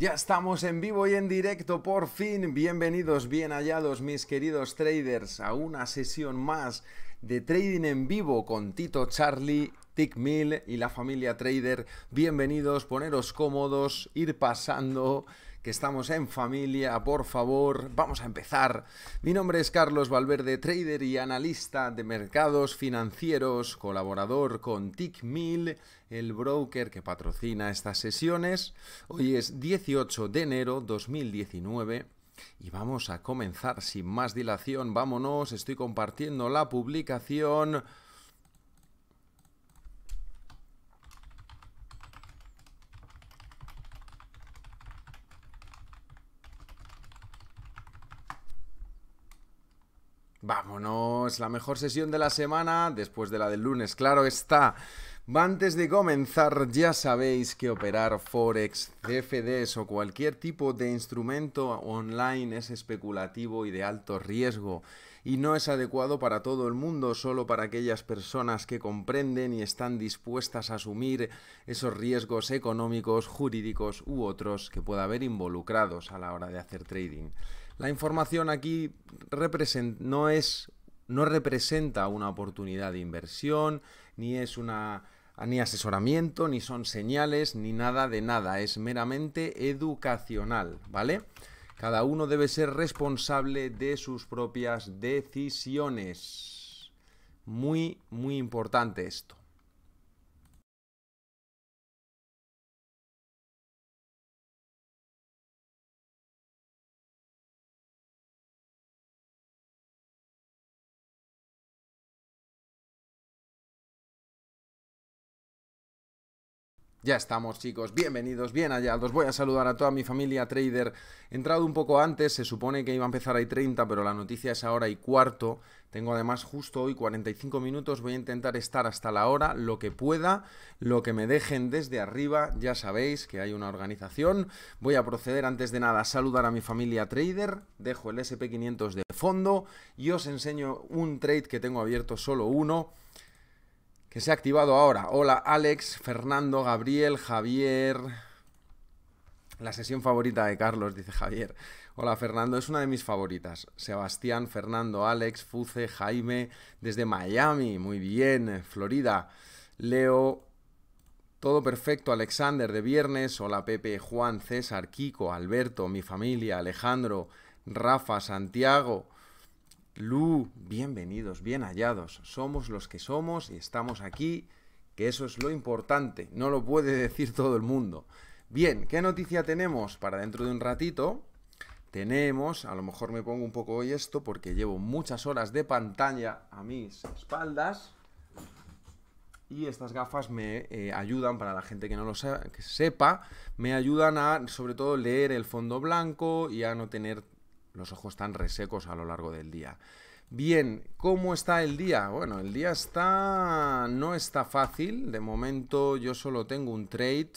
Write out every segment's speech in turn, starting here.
Ya estamos en vivo y en directo, por fin. Bienvenidos, bien hallados, mis queridos traders, a una sesión más de trading en vivo con Tito Charlie, Tick Mill y la familia Trader. Bienvenidos, poneros cómodos, ir pasando estamos en familia, por favor, vamos a empezar. Mi nombre es Carlos Valverde, trader y analista de mercados financieros, colaborador con mil el broker que patrocina estas sesiones. Hoy es 18 de enero 2019. Y vamos a comenzar sin más dilación, vámonos, estoy compartiendo la publicación. Vámonos, la mejor sesión de la semana, después de la del lunes, claro está. Antes de comenzar, ya sabéis que operar Forex, CFDs o cualquier tipo de instrumento online es especulativo y de alto riesgo y no es adecuado para todo el mundo, solo para aquellas personas que comprenden y están dispuestas a asumir esos riesgos económicos, jurídicos u otros que pueda haber involucrados a la hora de hacer trading. La información aquí no es no representa una oportunidad de inversión, ni es una ni asesoramiento, ni son señales, ni nada de nada, es meramente educacional, ¿vale? Cada uno debe ser responsable de sus propias decisiones. Muy, muy importante esto. Ya estamos chicos, bienvenidos, bien allá, voy a saludar a toda mi familia trader. He entrado un poco antes, se supone que iba a empezar las 30, pero la noticia es ahora y cuarto. Tengo además justo hoy 45 minutos, voy a intentar estar hasta la hora, lo que pueda, lo que me dejen desde arriba, ya sabéis que hay una organización. Voy a proceder antes de nada a saludar a mi familia trader, dejo el SP500 de fondo y os enseño un trade que tengo abierto solo uno que se ha activado ahora. Hola Alex, Fernando, Gabriel, Javier. La sesión favorita de Carlos, dice Javier. Hola Fernando, es una de mis favoritas. Sebastián, Fernando, Alex, Fuce, Jaime, desde Miami, muy bien, Florida. Leo, todo perfecto, Alexander de viernes. Hola Pepe, Juan, César, Kiko, Alberto, mi familia, Alejandro, Rafa, Santiago. Lu, bienvenidos, bien hallados. Somos los que somos y estamos aquí, que eso es lo importante, no lo puede decir todo el mundo. Bien, ¿qué noticia tenemos para dentro de un ratito? Tenemos, a lo mejor me pongo un poco hoy esto porque llevo muchas horas de pantalla a mis espaldas. Y estas gafas me eh, ayudan, para la gente que no lo sepa, me ayudan a sobre todo leer el fondo blanco y a no tener los ojos están resecos a lo largo del día. Bien, ¿cómo está el día? Bueno, el día está... no está fácil. De momento yo solo tengo un trade.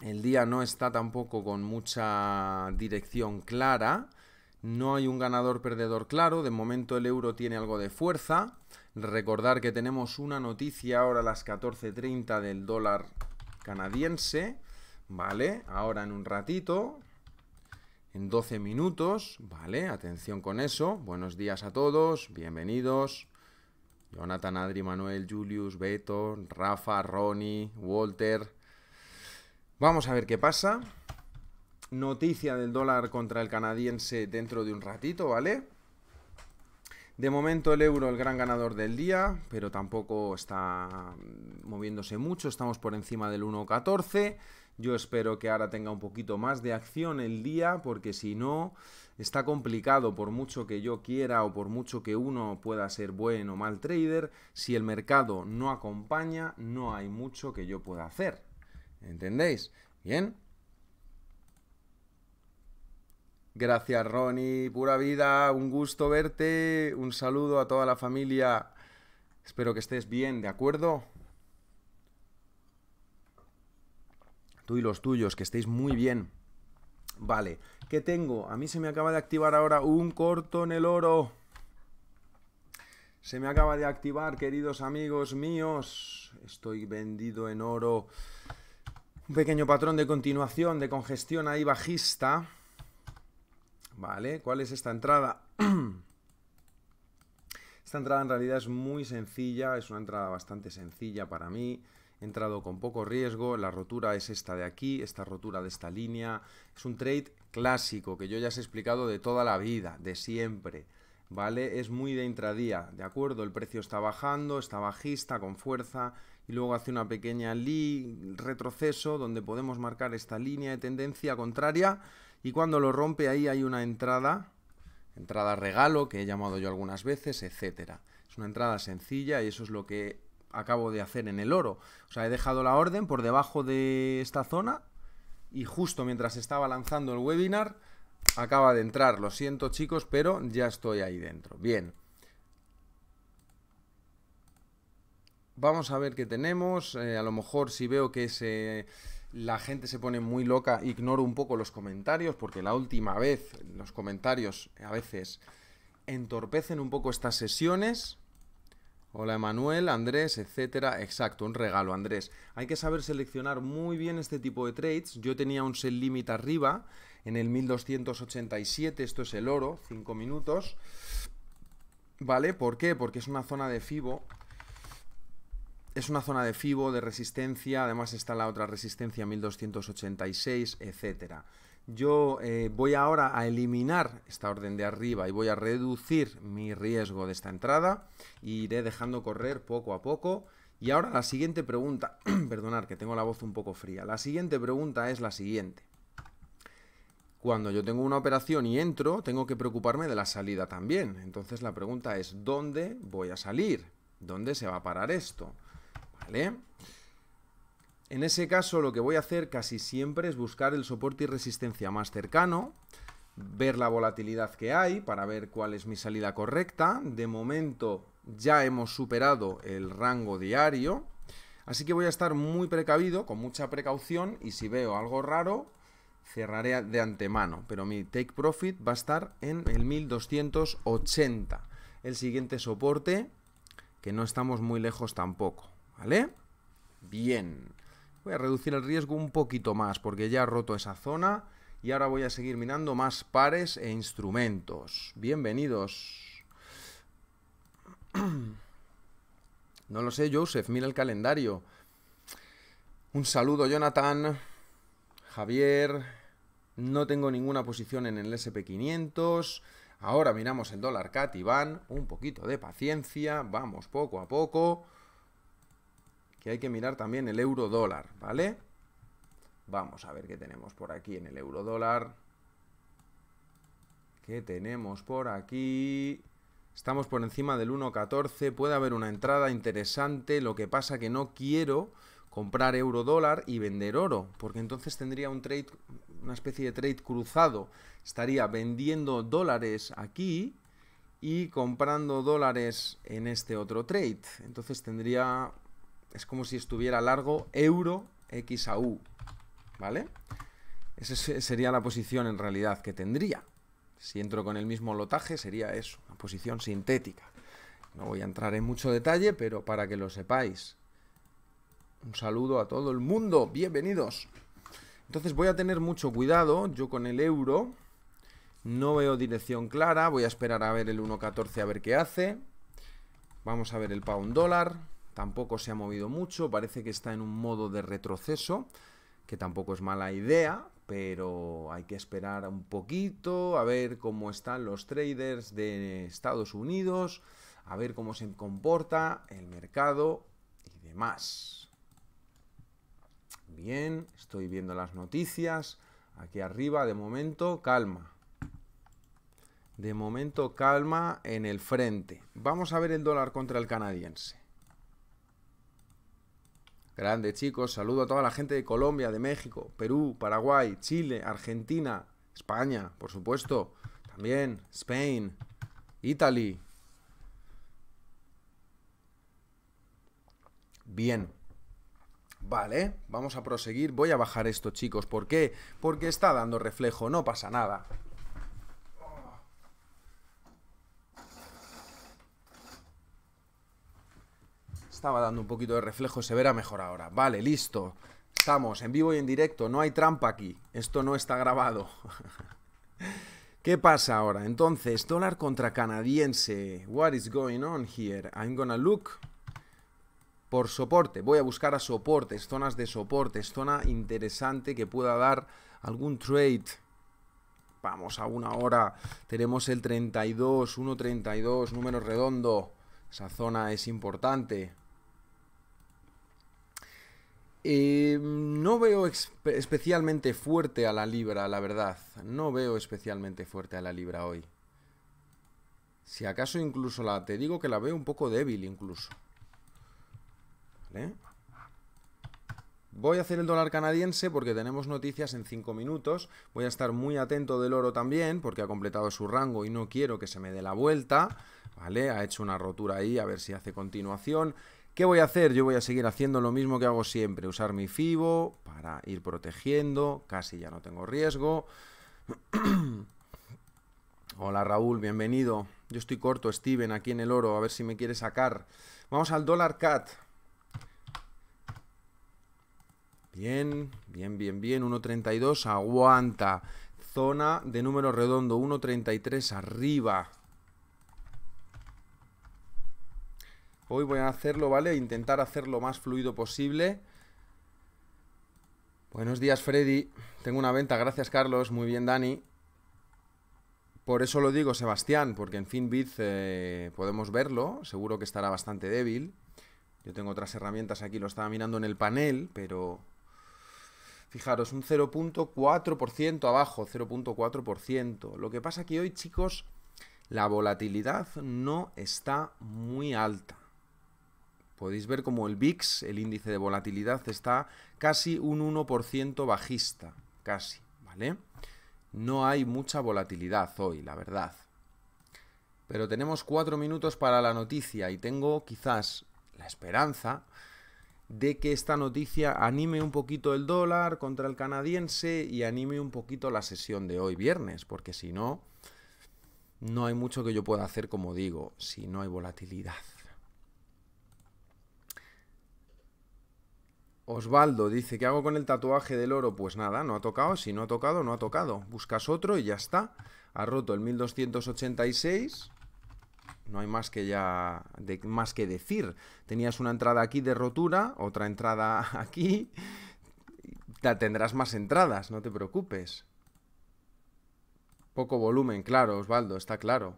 El día no está tampoco con mucha dirección clara. No hay un ganador-perdedor claro. De momento el euro tiene algo de fuerza. Recordar que tenemos una noticia ahora a las 14.30 del dólar canadiense. Vale, ahora en un ratito en 12 minutos, ¿vale? Atención con eso. Buenos días a todos, bienvenidos. Jonathan, Adri, Manuel, Julius, Beto, Rafa, Ronnie, Walter. Vamos a ver qué pasa. Noticia del dólar contra el canadiense dentro de un ratito, ¿vale? De momento el euro el gran ganador del día, pero tampoco está moviéndose mucho, estamos por encima del 1.14. Yo espero que ahora tenga un poquito más de acción el día, porque si no, está complicado por mucho que yo quiera o por mucho que uno pueda ser buen o mal trader. Si el mercado no acompaña, no hay mucho que yo pueda hacer. ¿Entendéis? Bien. Gracias, Ronnie. Pura vida. Un gusto verte. Un saludo a toda la familia. Espero que estés bien, ¿de acuerdo? tú y los tuyos, que estéis muy bien. Vale, ¿qué tengo? A mí se me acaba de activar ahora un corto en el oro. Se me acaba de activar, queridos amigos míos. Estoy vendido en oro. Un pequeño patrón de continuación, de congestión ahí bajista. Vale, ¿cuál es esta entrada? esta entrada en realidad es muy sencilla, es una entrada bastante sencilla para mí entrado con poco riesgo, la rotura es esta de aquí, esta rotura de esta línea, es un trade clásico que yo ya os he explicado de toda la vida, de siempre. ¿Vale? Es muy de intradía, ¿de acuerdo? El precio está bajando, está bajista, con fuerza, y luego hace una pequeña li retroceso donde podemos marcar esta línea de tendencia contraria y cuando lo rompe ahí hay una entrada, entrada regalo que he llamado yo algunas veces, etcétera. Es una entrada sencilla y eso es lo que acabo de hacer en el oro. O sea, he dejado la orden por debajo de esta zona y justo mientras estaba lanzando el webinar acaba de entrar. Lo siento chicos, pero ya estoy ahí dentro. Bien. Vamos a ver qué tenemos. Eh, a lo mejor si veo que la gente se pone muy loca, ignoro un poco los comentarios, porque la última vez los comentarios a veces entorpecen un poco estas sesiones. Hola Emanuel, Andrés, etcétera. Exacto, un regalo, Andrés. Hay que saber seleccionar muy bien este tipo de trades. Yo tenía un sell limit arriba en el 1287, esto es el oro, 5 minutos. ¿Vale? ¿Por qué? Porque es una zona de FIBO. Es una zona de FIBO, de resistencia, además está la otra resistencia 1286, etcétera yo eh, voy ahora a eliminar esta orden de arriba y voy a reducir mi riesgo de esta entrada iré dejando correr poco a poco. Y ahora la siguiente pregunta, perdonar que tengo la voz un poco fría, la siguiente pregunta es la siguiente. Cuando yo tengo una operación y entro, tengo que preocuparme de la salida también. Entonces la pregunta es, ¿dónde voy a salir? ¿Dónde se va a parar esto? ¿Vale? En ese caso lo que voy a hacer casi siempre es buscar el soporte y resistencia más cercano, ver la volatilidad que hay para ver cuál es mi salida correcta. De momento ya hemos superado el rango diario, así que voy a estar muy precavido, con mucha precaución y si veo algo raro cerraré de antemano, pero mi take profit va a estar en el 1280, el siguiente soporte que no estamos muy lejos tampoco, ¿vale? Bien. Voy a reducir el riesgo un poquito más porque ya ha roto esa zona y ahora voy a seguir mirando más pares e instrumentos. Bienvenidos. No lo sé, Joseph, mira el calendario. Un saludo, Jonathan, Javier. No tengo ninguna posición en el SP500. Ahora miramos el dólar cat, van Un poquito de paciencia. Vamos poco a poco que hay que mirar también el euro dólar, ¿vale? Vamos a ver qué tenemos por aquí en el euro dólar. ¿Qué tenemos por aquí? Estamos por encima del 1.14, puede haber una entrada interesante, lo que pasa que no quiero comprar euro dólar y vender oro, porque entonces tendría un trade, una especie de trade cruzado. Estaría vendiendo dólares aquí y comprando dólares en este otro trade. Entonces tendría es como si estuviera largo euro X ¿vale? Esa sería la posición en realidad que tendría. Si entro con el mismo lotaje sería eso, una posición sintética. No voy a entrar en mucho detalle, pero para que lo sepáis. Un saludo a todo el mundo, bienvenidos. Entonces voy a tener mucho cuidado, yo con el euro no veo dirección clara, voy a esperar a ver el 1.14 a ver qué hace. Vamos a ver el pound dólar tampoco se ha movido mucho, parece que está en un modo de retroceso, que tampoco es mala idea, pero hay que esperar un poquito a ver cómo están los traders de Estados Unidos, a ver cómo se comporta el mercado y demás. Bien, estoy viendo las noticias. Aquí arriba, de momento, calma. De momento, calma en el frente. Vamos a ver el dólar contra el canadiense. Grande chicos, saludo a toda la gente de Colombia, de México, Perú, Paraguay, Chile, Argentina, España, por supuesto, también Spain, Italy. Bien. Vale, vamos a proseguir. Voy a bajar esto, chicos. ¿Por qué? Porque está dando reflejo, no pasa nada. Estaba dando un poquito de reflejo, se verá mejor ahora. Vale, listo. Estamos en vivo y en directo, no hay trampa aquí. Esto no está grabado. ¿Qué pasa ahora? Entonces, dólar contra canadiense. What is going on here? I'm gonna look por soporte. Voy a buscar a soportes, zonas de soporte, zona interesante que pueda dar algún trade. Vamos a una hora. Tenemos el 32, 1.32, número redondo. Esa zona es importante. Em, no veo especialmente fuerte a la libra, la verdad. No veo especialmente fuerte a la libra hoy. Si acaso incluso la... Te digo que la veo un poco débil incluso. Voy a hacer el dólar canadiense porque tenemos noticias en 5 minutos. Voy a estar muy atento del oro también porque ha completado su rango y no quiero que se me dé la vuelta. ¿Vale? Ha hecho una rotura ahí, a ver si hace continuación. ¿Qué voy a hacer? Yo voy a seguir haciendo lo mismo que hago siempre, usar mi FIBO para ir protegiendo, casi ya no tengo riesgo. Hola Raúl, bienvenido. Yo estoy corto, Steven, aquí en el oro, a ver si me quiere sacar. Vamos al dólar cat. Bien, bien, bien, bien. 1.32 aguanta. Zona de número redondo, 1.33 arriba. Hoy voy a hacerlo, ¿vale? Intentar hacerlo más fluido posible. Buenos días, Freddy. Tengo una venta. Gracias, Carlos. Muy bien, Dani. Por eso lo digo, Sebastián, porque en FinBiz eh, podemos verlo. Seguro que estará bastante débil. Yo tengo otras herramientas aquí, lo estaba mirando en el panel, pero... Fijaros, un 0.4% abajo, 0.4%. Lo que pasa que hoy, chicos, la volatilidad no está muy alta. Podéis ver como el VIX, el índice de volatilidad, está casi un 1% bajista, casi, ¿vale? No hay mucha volatilidad hoy, la verdad. Pero tenemos cuatro minutos para la noticia y tengo quizás la esperanza de que esta noticia anime un poquito el dólar contra el canadiense y anime un poquito la sesión de hoy viernes, porque si no, no hay mucho que yo pueda hacer, como digo, si no hay volatilidad. Osvaldo dice, ¿qué hago con el tatuaje del oro? Pues nada, no ha tocado, si no ha tocado, no ha tocado. Buscas otro y ya está. Ha roto el 1286. No hay más que ya más que decir. Tenías una entrada aquí de rotura, otra entrada aquí. tendrás más entradas, no te preocupes. Poco volumen, claro, Osvaldo, está claro.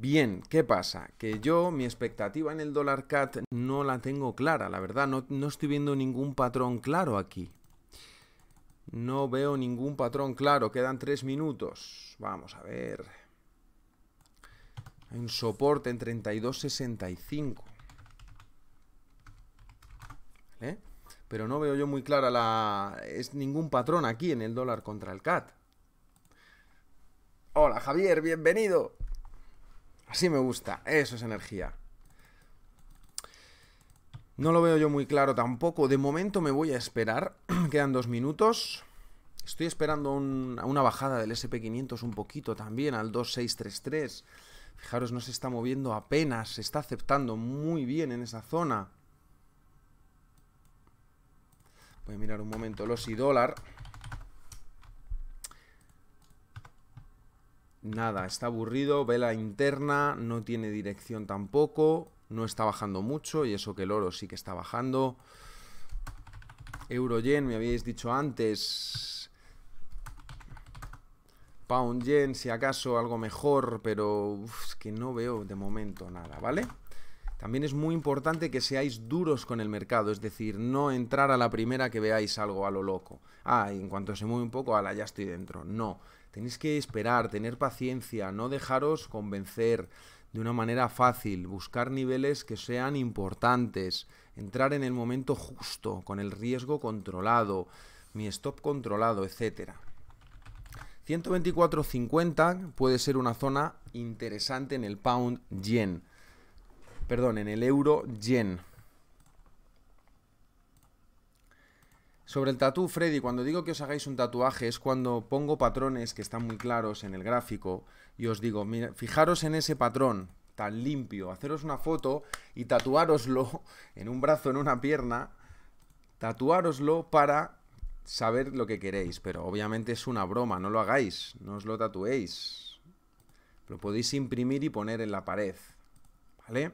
Bien, ¿qué pasa? Que yo mi expectativa en el dólar CAT no la tengo clara, la verdad, no, estoy viendo ningún patrón claro aquí. No veo ningún patrón claro, quedan tres minutos. Vamos a ver. Hay un soporte en 32.65. ¿Vale? Pero no veo yo muy clara la... Es ningún patrón aquí en el dólar contra el CAT. Hola Javier, bienvenido. Así me gusta, eso es energía. No lo veo yo muy claro tampoco. De momento me voy a esperar. Quedan dos minutos. Estoy esperando una bajada del SP500 un poquito también, al 2633. Fijaros, no se está moviendo apenas. Se está aceptando muy bien en esa zona. Voy a mirar un momento los y dólar. nada, está aburrido, vela interna, no tiene dirección tampoco, no está bajando mucho, y eso que el oro sí que está bajando. Euro-yen, me habíais dicho antes. Pound-yen, si acaso algo mejor, pero es que no veo de momento nada, ¿vale? También es muy importante que seáis duros con el mercado, es decir, no entrar a la primera que veáis algo a lo loco. Ah, y en cuanto se mueve un poco, ala, ya estoy dentro. No, Tenéis que esperar, tener paciencia, no dejaros convencer de una manera fácil, buscar niveles que sean importantes, entrar en el momento justo, con el riesgo controlado, mi stop controlado, etc. 124.50 puede ser una zona interesante en el pound yen. Perdón, en el euro yen. Sobre el tatú, Freddy, cuando digo que os hagáis un tatuaje es cuando pongo patrones que están muy claros en el gráfico y os digo, mira, fijaros en ese patrón tan limpio, haceros una foto y tatuároslo en un brazo, en una pierna, tatuároslo para saber lo que queréis, pero obviamente es una broma, no lo hagáis, no os lo tatuéis. Lo podéis imprimir y poner en la pared, ¿vale?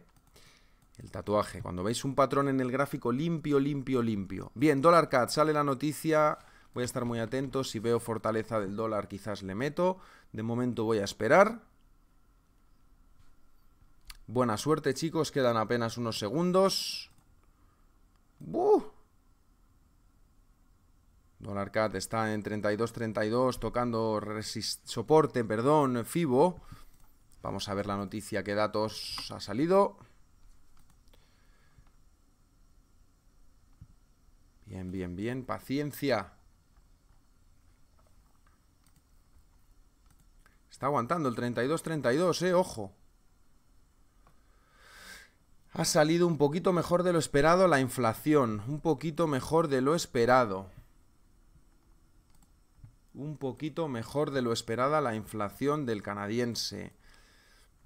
El tatuaje. Cuando veis un patrón en el gráfico limpio, limpio, limpio. Bien, dólar cat. Sale la noticia. Voy a estar muy atento. Si veo fortaleza del dólar, quizás le meto. De momento voy a esperar. Buena suerte, chicos. Quedan apenas unos segundos. ¡Buh! Dólar CAT está en 32.32, 32, tocando soporte, perdón, FIBO. Vamos a ver la noticia, qué datos ha salido. Bien, bien, bien. Paciencia. Está aguantando el 32-32, eh. Ojo. Ha salido un poquito mejor de lo esperado la inflación. Un poquito mejor de lo esperado. Un poquito mejor de lo esperada la inflación del canadiense.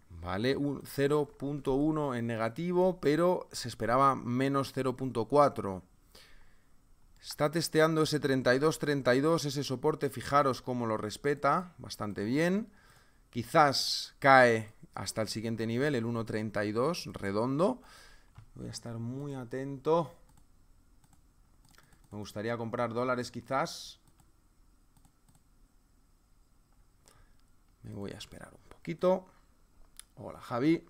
¿Vale? 0.1 en negativo, pero se esperaba menos 0.4. Está testeando ese 32.32, ese soporte, fijaros cómo lo respeta, bastante bien. Quizás cae hasta el siguiente nivel, el 1.32, redondo. Voy a estar muy atento. Me gustaría comprar dólares quizás. Me voy a esperar un poquito. Hola Javi.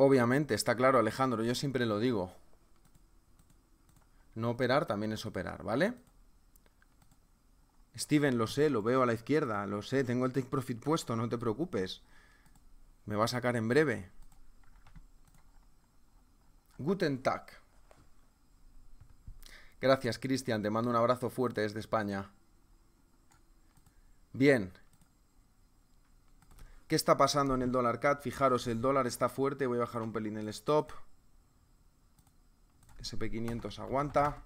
Obviamente, está claro, Alejandro, yo siempre lo digo. No operar también es operar, ¿vale? Steven, lo sé, lo veo a la izquierda, lo sé, tengo el take profit puesto, no te preocupes. Me va a sacar en breve. Guten Tag. Gracias, Cristian, te mando un abrazo fuerte desde España. Bien, ¿Qué está pasando en el dólar CAT? Fijaros, el dólar está fuerte. Voy a bajar un pelín el stop. SP500 aguanta.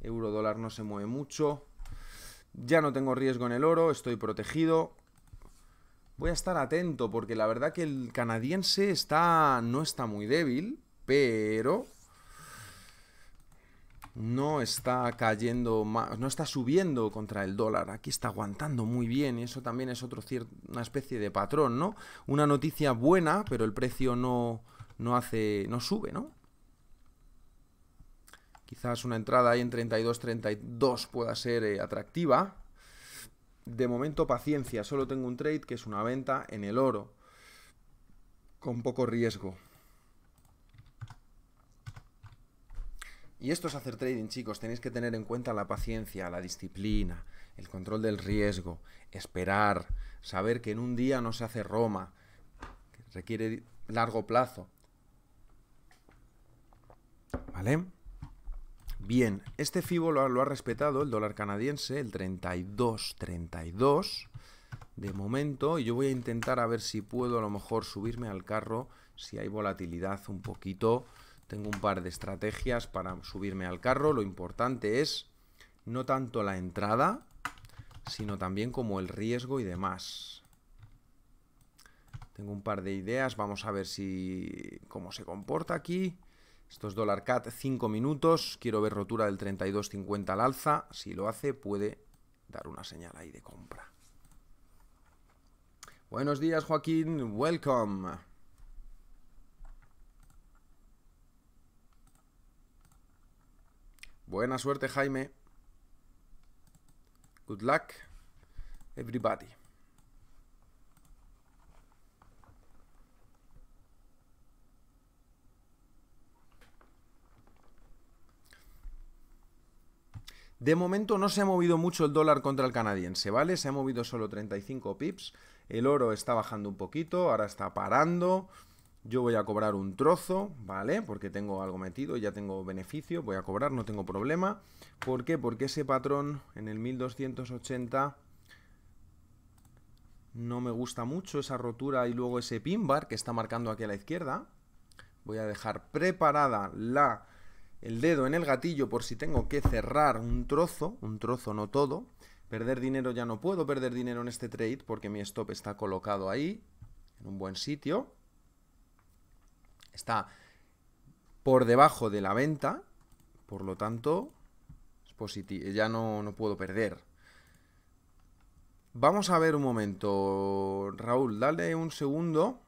Euro dólar no se mueve mucho. Ya no tengo riesgo en el oro, estoy protegido. Voy a estar atento porque la verdad que el canadiense está no está muy débil, pero no está cayendo más, no está subiendo contra el dólar, aquí está aguantando muy bien y eso también es otro una especie de patrón, ¿no? Una noticia buena, pero el precio no, hace, no sube, ¿no? Quizás una entrada ahí en 32, 32 pueda ser eh, atractiva. De momento paciencia, solo tengo un trade que es una venta en el oro con poco riesgo. Y esto es hacer trading, chicos. Tenéis que tener en cuenta la paciencia, la disciplina, el control del riesgo, esperar, saber que en un día no se hace Roma, requiere largo plazo. ¿Vale? Bien, este FIBO lo ha, respetado el dólar canadiense, el 32,32. de momento. Y yo voy a intentar a ver si puedo a lo mejor subirme al carro si hay volatilidad un poquito tengo un par de estrategias para subirme al carro. Lo importante es no tanto la entrada, sino también como el riesgo y demás. Tengo un par de ideas. Vamos a ver si cómo se comporta aquí. Esto es dólar cat 5 minutos. Quiero ver rotura del 32.50 al alza. Si lo hace, puede dar una señal ahí de compra. Buenos días, Joaquín. Welcome. Buena suerte, Jaime. Good luck, everybody. De momento no se ha movido mucho el dólar contra el canadiense, ¿vale? Se ha movido solo 35 pips. El oro está bajando un poquito, ahora está parando. Yo voy a cobrar un trozo, ¿vale? Porque tengo algo metido, ya tengo beneficio, voy a cobrar, no tengo problema. ¿Por qué? Porque ese patrón en el 1280 no me gusta mucho, esa rotura y luego ese pin bar que está marcando aquí a la izquierda. Voy a dejar preparada la, el dedo en el gatillo por si tengo que cerrar un trozo, un trozo no todo. Perder dinero ya no puedo perder dinero en este trade porque mi stop está colocado ahí, en un buen sitio está por debajo de la venta, por lo tanto, es positivo, ya no, no puedo perder. Vamos a ver un momento, Raúl, dale un segundo.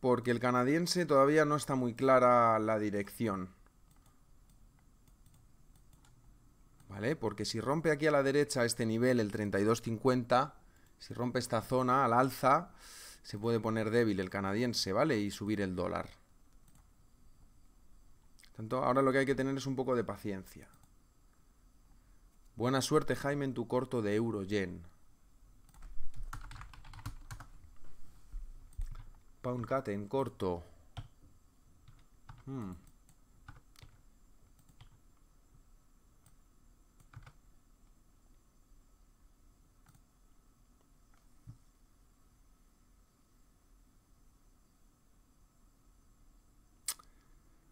Porque el canadiense todavía no está muy clara la dirección. ¿Vale? Porque si rompe aquí a la derecha este nivel, el 32.50, si rompe esta zona al alza, se puede poner débil el canadiense, ¿vale? Y subir el dólar. Tanto, ahora lo que hay que tener es un poco de paciencia. Buena suerte, Jaime, en tu corto de euro-yen. Pound cat en corto. Hmm.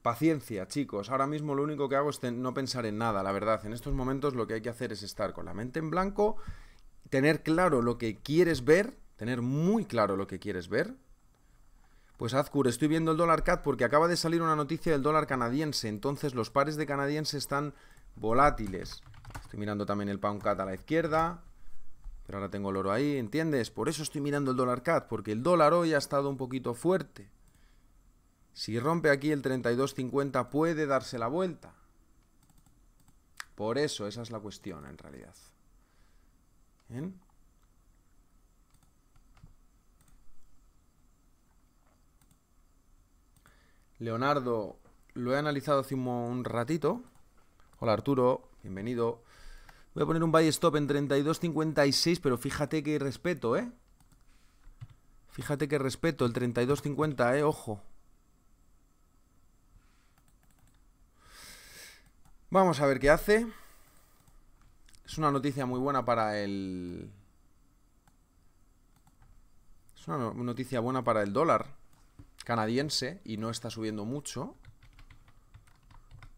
Paciencia, chicos. Ahora mismo lo único que hago es no pensar en nada, la verdad. En estos momentos lo que hay que hacer es estar con la mente en blanco, tener claro lo que quieres ver, tener muy claro lo que quieres ver. Pues Azcur, estoy viendo el dólar CAD porque acaba de salir una noticia del dólar canadiense, entonces los pares de canadiense están volátiles. Estoy mirando también el pound CAD a la izquierda, pero ahora tengo el oro ahí, ¿entiendes? Por eso estoy mirando el dólar CAD, porque el dólar hoy ha estado un poquito fuerte. Si rompe aquí el 32.50 puede darse la vuelta. Por eso, esa es la cuestión en realidad. Leonardo, lo he analizado hace un, ratito. Hola Arturo, bienvenido. Voy a poner un buy stop en 32.56, pero fíjate que respeto, ¿eh? Fíjate que respeto el 32.50, ¿eh? Ojo. Vamos a ver qué hace. Es una noticia muy buena para el... Es una noticia buena para el dólar canadiense y no está subiendo mucho.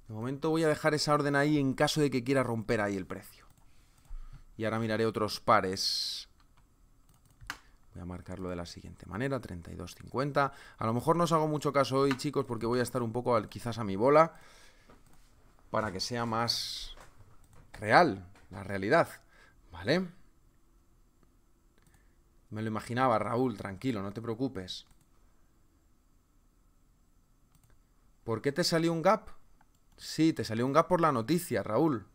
De momento voy a dejar esa orden ahí en caso de que quiera romper ahí el precio. Y ahora miraré otros pares. Voy a marcarlo de la siguiente manera, 32.50. A lo mejor no os hago mucho caso hoy, chicos, porque voy a estar un poco quizás a mi bola para que sea más real, la realidad, ¿vale? Me lo imaginaba, Raúl, tranquilo, no te preocupes. ¿Por qué te salió un gap? Sí, te salió un gap por la noticia, Raúl.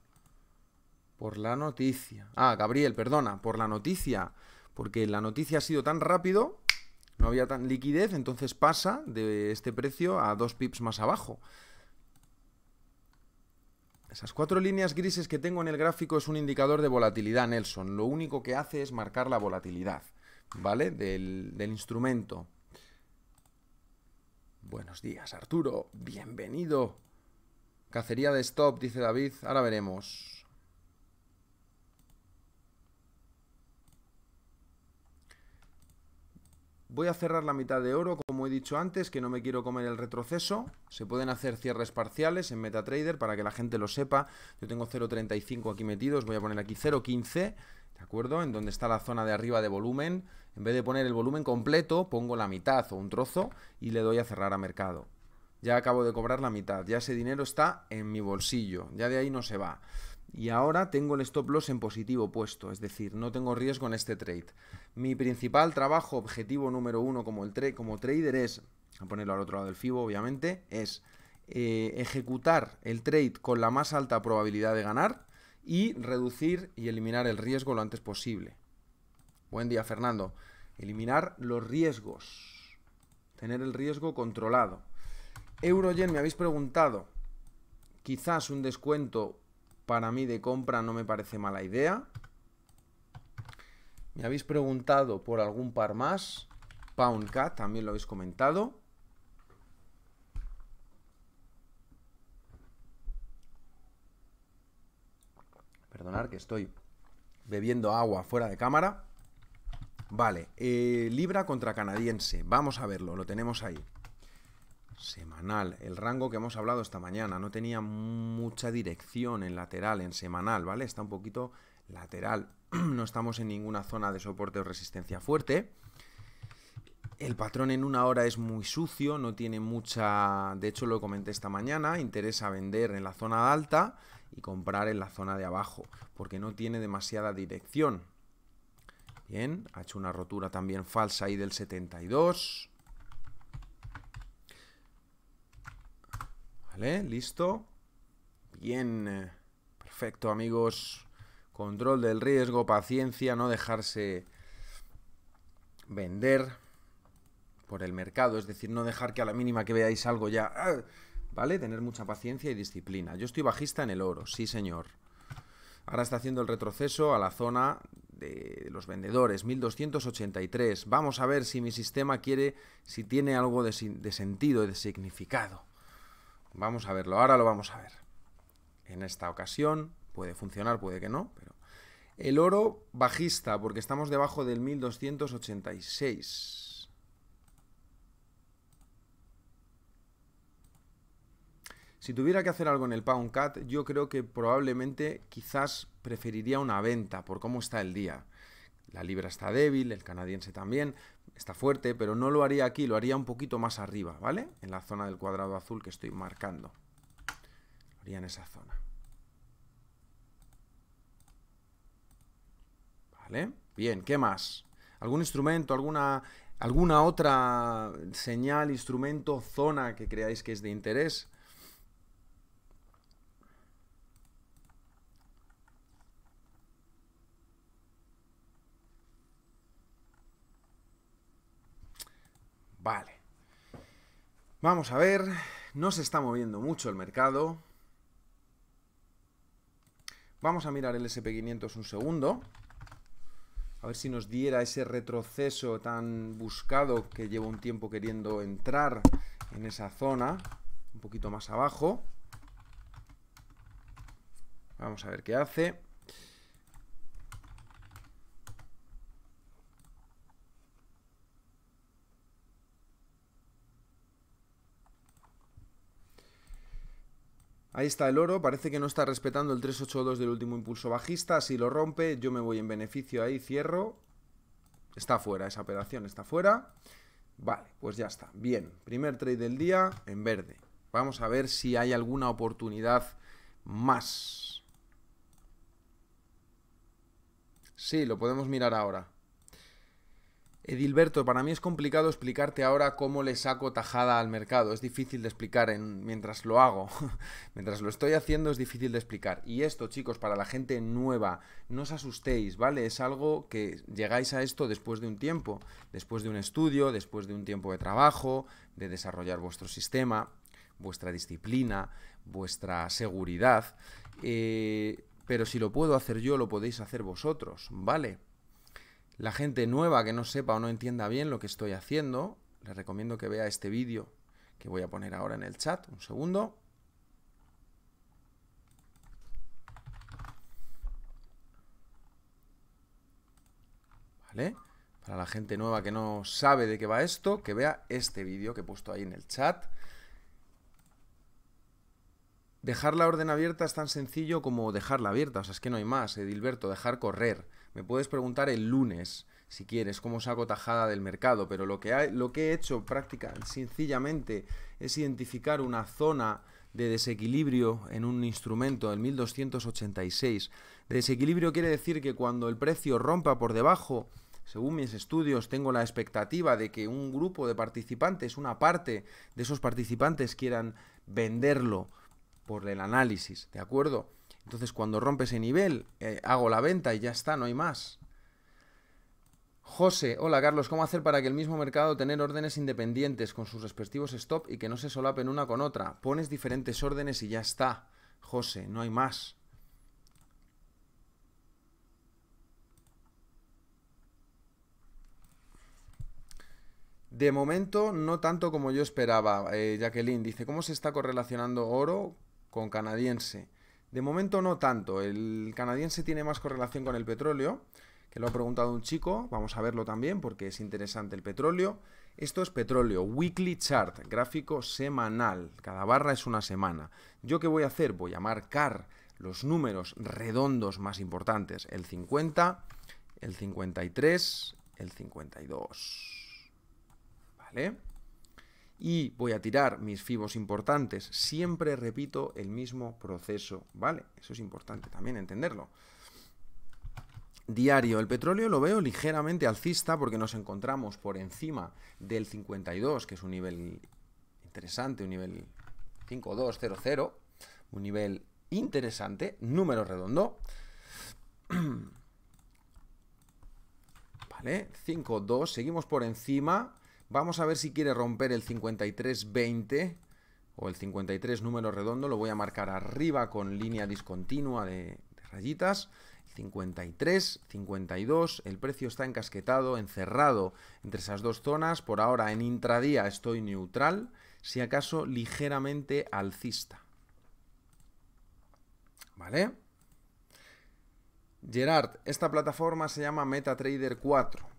Por la noticia. Ah, Gabriel, perdona, por la noticia. Porque la noticia ha sido tan rápido, no había tan liquidez, entonces pasa de este precio a dos pips más abajo. Esas cuatro líneas grises que tengo en el gráfico es un indicador de volatilidad, Nelson. Lo único que hace es marcar la volatilidad, ¿vale? Del, del instrumento. Buenos días, Arturo. Bienvenido. Cacería de stop, dice David. Ahora veremos. Voy a cerrar la mitad de oro, como he dicho antes, que no me quiero comer el retroceso. Se pueden hacer cierres parciales en MetaTrader para que la gente lo sepa. Yo tengo 0.35 aquí metidos, voy a poner aquí 0.15. ¿De acuerdo? En donde está la zona de arriba de volumen, en vez de poner el volumen completo, pongo la mitad o un trozo y le doy a cerrar a mercado. Ya acabo de cobrar la mitad, ya ese dinero está en mi bolsillo, ya de ahí no se va y ahora tengo el stop loss en positivo puesto, es decir, no tengo riesgo en este trade. Mi principal trabajo, objetivo número uno como, el como trader es, a ponerlo al otro lado del FIBO obviamente, es eh, ejecutar el trade con la más alta probabilidad de ganar y reducir y eliminar el riesgo lo antes posible. Buen día, Fernando. Eliminar los riesgos. Tener el riesgo controlado. Euroyen, me habéis preguntado, quizás un descuento para mí de compra no me parece mala idea. Me habéis preguntado por algún par más. cat también lo habéis comentado. Perdonar que estoy bebiendo agua fuera de cámara. Vale, eh, Libra contra Canadiense. Vamos a verlo, lo tenemos ahí semanal. El rango que hemos hablado esta mañana no tenía mucha dirección en lateral, en semanal, ¿vale? Está un poquito lateral. no estamos en ninguna zona de soporte o resistencia fuerte. El patrón en una hora es muy sucio, no tiene mucha... De hecho, lo comenté esta mañana, interesa vender en la zona alta y comprar en la zona de abajo, porque no tiene demasiada dirección. Bien, ha hecho una rotura también falsa ahí del 72. listo. Bien. Eh, perfecto, amigos. Control del riesgo, paciencia, no dejarse vender por el mercado. Es decir, no dejar que a la mínima que veáis algo ya... Ah, ¿Vale? Tener mucha paciencia y disciplina. Yo estoy bajista en el oro, sí señor. Ahora está haciendo el retroceso a la zona de los vendedores, 1283. Vamos a ver si mi sistema quiere, si tiene algo de, sentido de significado. Vamos a verlo, ahora lo vamos a ver. En esta ocasión, puede funcionar, puede que no, pero... El oro bajista, porque estamos debajo del 1286. Si tuviera que hacer algo en el Pound Cat, yo creo que probablemente quizás preferiría una venta por cómo está el día. La libra está débil, el canadiense también, está fuerte, pero no lo haría aquí, lo haría un poquito más arriba, ¿vale? En la zona del cuadrado azul que estoy marcando. haría en esa zona. ¿Vale? Bien, ¿qué más? ¿Algún instrumento, alguna, alguna otra señal, instrumento, zona que creáis que es de interés? Vamos a ver, no se está moviendo mucho el mercado. Vamos a mirar el SP500 un segundo. A ver si nos diera ese retroceso tan buscado que llevo un tiempo queriendo entrar en esa zona. Un poquito más abajo. Vamos a ver qué hace. Ahí está el oro, parece que no está respetando el 382 del último impulso bajista, si lo rompe yo me voy en beneficio ahí, cierro. Está fuera, esa operación está fuera. Vale, pues ya está. Bien, primer trade del día en verde. Vamos a ver si hay alguna oportunidad más. Sí, lo podemos mirar ahora. Edilberto, para mí es complicado explicarte ahora cómo le saco tajada al mercado. Es difícil de explicar en, mientras lo hago. mientras lo estoy haciendo es difícil de explicar. Y esto, chicos, para la gente nueva, no os asustéis, ¿vale? Es algo que llegáis a esto después de un tiempo, después de un estudio, después de un tiempo de trabajo, de desarrollar vuestro sistema, vuestra disciplina, vuestra seguridad. Eh, pero si lo puedo hacer yo, lo podéis hacer vosotros, ¿vale? La gente nueva que no sepa o no entienda bien lo que estoy haciendo, les recomiendo que vea este vídeo que voy a poner ahora en el chat. Un segundo. Para la gente nueva que no sabe de qué va esto, que vea este vídeo que he puesto ahí en el chat. Dejar la orden abierta es tan sencillo como dejarla abierta, o sea, es que no hay más, Edilberto, eh, dejar correr. Me puedes preguntar el lunes, si quieres, cómo saco tajada del mercado, pero lo que, lo que he hecho prácticamente sencillamente es identificar una zona de desequilibrio en un instrumento, del 1286. desequilibrio quiere decir que cuando el precio rompa por debajo, según mis estudios, tengo la expectativa de que un grupo de participantes, una parte de esos participantes quieran venderlo por el análisis, ¿de acuerdo? Entonces cuando rompe ese nivel, eh, hago la venta y ya está, no hay más. José, hola Carlos, ¿cómo hacer para que el mismo mercado tener órdenes independientes con sus respectivos stop y que no se solapen una con otra? Pones diferentes órdenes y ya está. José, no hay más. De momento, no tanto como yo esperaba. Eh, Jacqueline dice, ¿cómo se está correlacionando oro con canadiense? De momento no tanto. El canadiense tiene más correlación con el petróleo, que lo ha preguntado un chico. Vamos a verlo también porque es interesante el petróleo. Esto es petróleo, weekly chart, gráfico semanal. Cada barra es una semana. ¿Yo qué voy a hacer? Voy a marcar los números redondos más importantes. El 50, el 53, el 52. ¿Vale? y voy a tirar mis fibos importantes. Siempre repito el mismo proceso, ¿vale? Eso es importante también entenderlo. Diario, el petróleo lo veo ligeramente alcista porque nos encontramos por encima del 52, que es un nivel interesante, un nivel 5200, un nivel interesante, número redondo. Vale, 52 seguimos por encima, Vamos a ver si quiere romper el 5320 o el 53 número redondo. Lo voy a marcar arriba con línea discontinua de, rayitas. 53, 52, el precio está encasquetado, encerrado entre esas dos zonas. Por ahora en intradía estoy neutral, si acaso ligeramente alcista. ¿Vale? Gerard, esta plataforma se llama MetaTrader 4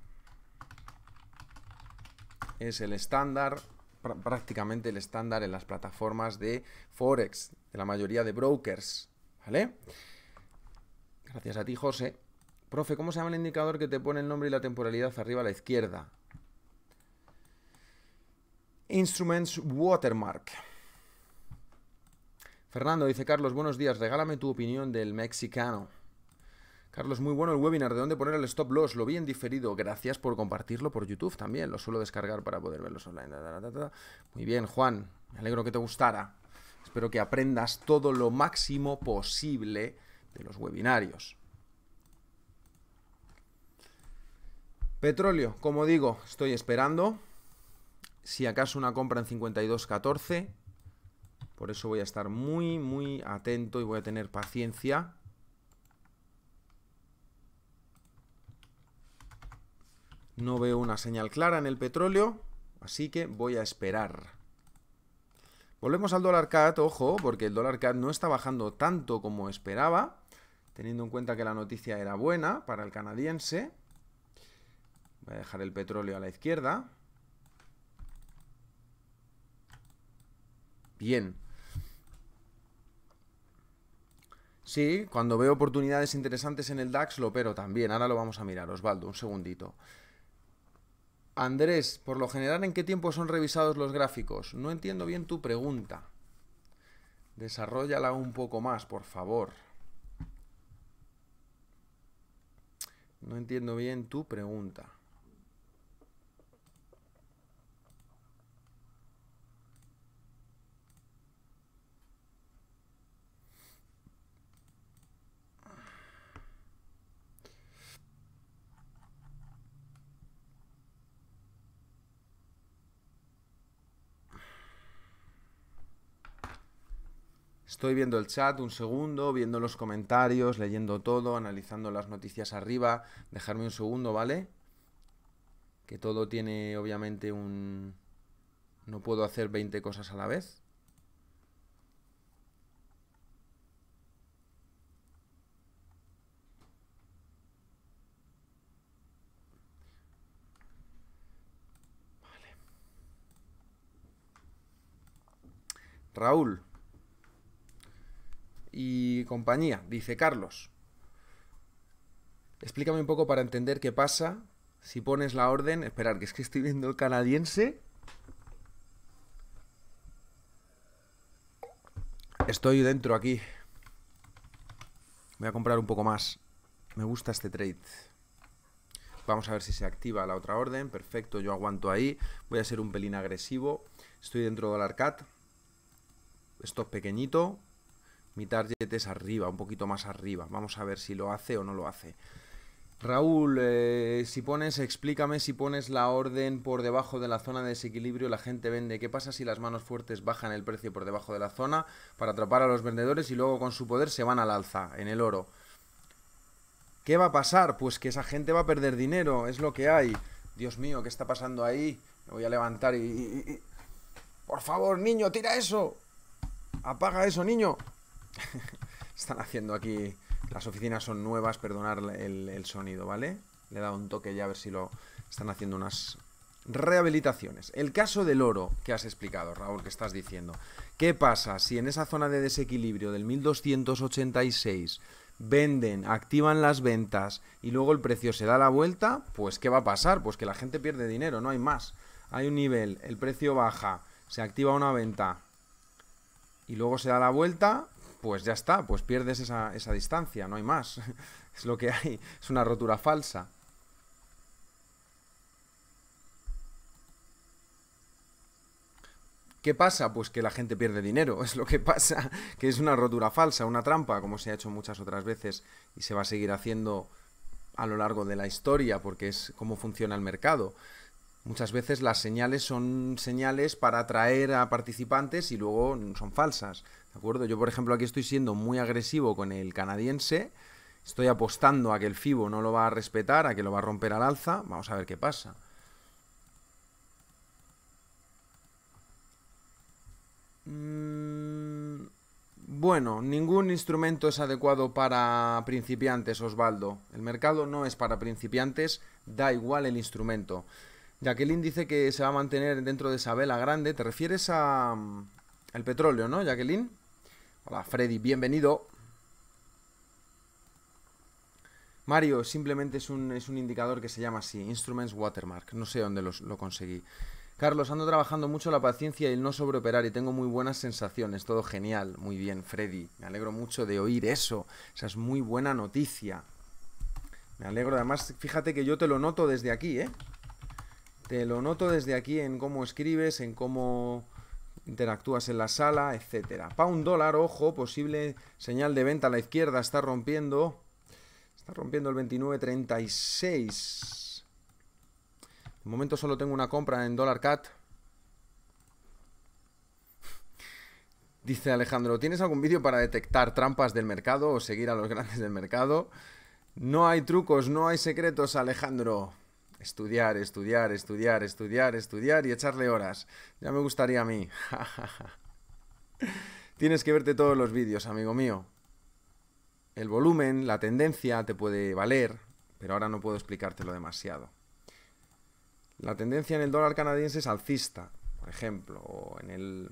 es el estándar, prácticamente el estándar en las plataformas de Forex, de la mayoría de brokers, ¿vale? Gracias a ti, José. Profe, ¿cómo se llama el indicador que te pone el nombre y la temporalidad arriba a la izquierda? Instruments Watermark. Fernando dice, Carlos, buenos días, regálame tu opinión del mexicano. Carlos, muy bueno el webinar de dónde poner el stop loss. Lo vi en diferido. Gracias por compartirlo por YouTube también. Lo suelo descargar para poder verlos online. Muy bien, Juan. Me alegro que te gustara. Espero que aprendas todo lo máximo posible de los webinarios. Petróleo, como digo, estoy esperando. Si acaso una compra en 52.14. Por eso voy a estar muy, muy atento y voy a tener paciencia No veo una señal clara en el petróleo, así que voy a esperar. Volvemos al dólar CAD, ojo, porque el dólar CAD no está bajando tanto como esperaba, teniendo en cuenta que la noticia era buena para el canadiense. Voy a dejar el petróleo a la izquierda. Bien. Sí, cuando veo oportunidades interesantes en el DAX lo pero también. Ahora lo vamos a mirar, Osvaldo, un segundito. Andrés, por lo general, ¿en qué tiempo son revisados los gráficos? No entiendo bien tu pregunta. Desarrollala un poco más, por favor. No entiendo bien tu pregunta. Estoy viendo el chat un segundo, viendo los comentarios, leyendo todo, analizando las noticias arriba. Dejarme un segundo, ¿vale? Que todo tiene obviamente un... No puedo hacer 20 cosas a la vez. Raúl, y compañía, dice Carlos. Explícame un poco para entender qué pasa si pones la orden. Esperar, que es que estoy viendo el canadiense. Estoy dentro aquí. Voy a comprar un poco más. Me gusta este trade. Vamos a ver si se activa la otra orden. Perfecto, yo aguanto ahí. Voy a ser un pelín agresivo. Estoy dentro del arcad. Esto es pequeñito. Mi target es arriba, un poquito más arriba. Vamos a ver si lo hace o no lo hace. Raúl, eh, si pones, explícame si pones la orden por debajo de la zona de desequilibrio, la gente vende. ¿Qué pasa si las manos fuertes bajan el precio por debajo de la zona para atrapar a los vendedores y luego con su poder se van al alza en el oro? ¿Qué va a pasar? Pues que esa gente va a perder dinero, es lo que hay. Dios mío, ¿qué está pasando ahí? Me voy a levantar y... Por favor, niño, tira eso. Apaga eso, niño. Están haciendo aquí... Las oficinas son nuevas, perdonar el, sonido, ¿vale? Le he dado un toque ya a ver si lo... Están haciendo unas rehabilitaciones. El caso del oro que has explicado, Raúl, que estás diciendo. ¿Qué pasa si en esa zona de desequilibrio del 1286 venden, activan las ventas y luego el precio se da la vuelta, pues ¿qué va a pasar? Pues que la gente pierde dinero, no hay más. Hay un nivel, el precio baja, se activa una venta y luego se da la vuelta, pues ya está, pues pierdes esa, esa distancia, no hay más. es lo que hay, es una rotura falsa. ¿Qué pasa? Pues que la gente pierde dinero, es lo que pasa, que es una rotura falsa, una trampa, como se ha hecho muchas otras veces y se va a seguir haciendo a lo largo de la historia, porque es cómo funciona el mercado. Muchas veces las señales son señales para atraer a participantes y luego son falsas. Yo, por ejemplo, aquí estoy siendo muy agresivo con el canadiense. Estoy apostando a que el FIBO no lo va a respetar, a que lo va a romper al alza. Vamos a ver qué pasa. Mm, bueno, ningún instrumento es adecuado para principiantes, Osvaldo. El mercado no es para principiantes, da igual el instrumento. Jacqueline dice que se va a mantener dentro de esa vela grande. ¿Te refieres a el mm, petróleo, no, Jacqueline? Hola Freddy, bienvenido. Mario, simplemente es un, indicador que se llama así, Instruments Watermark. No sé dónde lo conseguí. Carlos, ando trabajando mucho la paciencia y el no sobreoperar y tengo muy buenas sensaciones, todo genial, muy bien, Freddy. Me alegro mucho de oír eso, esa es muy buena noticia. Me alegro, además, fíjate que yo te lo noto desde aquí, ¿eh? Te lo noto desde aquí en cómo escribes, en cómo interactúas en la sala, etcétera. un dólar, ojo, posible señal de venta a la izquierda, está rompiendo. Está rompiendo el 29.36. De momento solo tengo una compra en dólar cat. Dice Alejandro, ¿tienes algún vídeo para detectar trampas del mercado o seguir a los grandes del mercado? No hay trucos, no hay secretos, Alejandro. Estudiar, estudiar, estudiar, estudiar, estudiar y echarle horas. Ya me gustaría a mí. Tienes que verte todos los vídeos, amigo mío. El volumen, la tendencia te puede valer, pero ahora no puedo explicártelo demasiado. La tendencia en el dólar canadiense es alcista, por ejemplo, o en el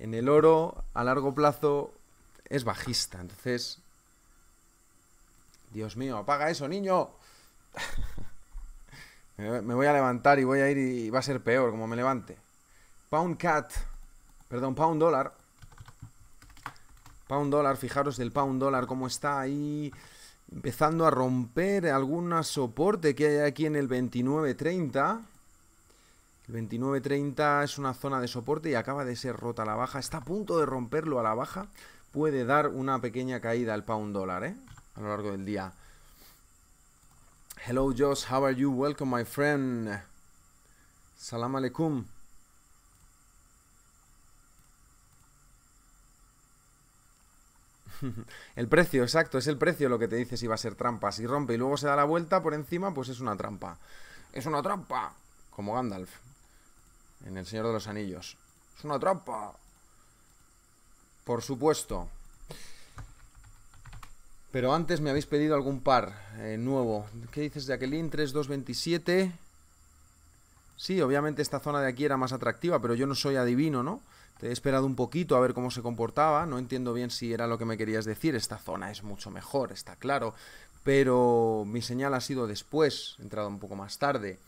en el oro a largo plazo es bajista. Entonces, Dios mío, apaga eso, niño. Me voy a levantar y voy a ir y va a ser peor como me levante. Pound cat. Perdón, pound dólar. Pound dólar, fijaros del pound dólar cómo está ahí empezando a romper algún soporte que hay aquí en el 29.30. El 29.30 es una zona de soporte y acaba de ser rota a la baja. Está a punto de romperlo a la baja. Puede dar una pequeña caída al pound dólar ¿eh? a lo largo del día. Hello Josh, how are you? Welcome my friend. Salam alaikum. el precio, exacto, es el precio lo que te dice si va a ser trampa. Si rompe y luego se da la vuelta por encima, pues es una trampa. Es una trampa. Como Gandalf. En El Señor de los Anillos. Es una trampa. Por supuesto. Pero antes me habéis pedido algún par eh, nuevo. ¿Qué dices, Jacqueline? 3227. Sí, obviamente esta zona de aquí era más atractiva, pero yo no soy adivino, ¿no? Te he esperado un poquito a ver cómo se comportaba. No entiendo bien si era lo que me querías decir. Esta zona es mucho mejor, está claro. Pero mi señal ha sido después, entrado un poco más tarde.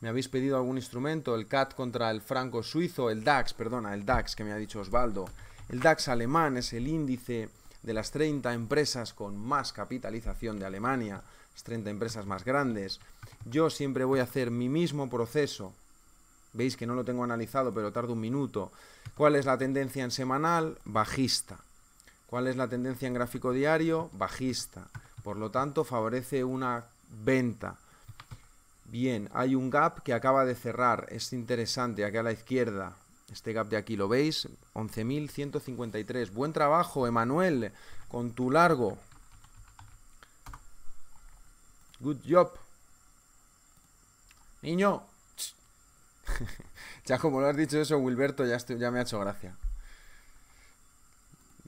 Me habéis pedido algún instrumento, el CAT contra el franco suizo, el DAX, perdona, el DAX que me ha dicho Osvaldo. El DAX alemán es el índice de las 30 empresas con más capitalización de Alemania, las 30 empresas más grandes. Yo siempre voy a hacer mi mismo proceso. Veis que no lo tengo analizado, pero tardo un minuto. ¿Cuál es la tendencia en semanal? Bajista. ¿Cuál es la tendencia en gráfico diario? Bajista. Por lo tanto, favorece una venta. Bien, hay un gap que acaba de cerrar. Es interesante, aquí a la izquierda. Este gap de aquí lo veis, 11.153. Buen trabajo, Emanuel, con tu largo. Good job. Niño. ya como lo has dicho eso, Wilberto, ya, ya me ha hecho gracia.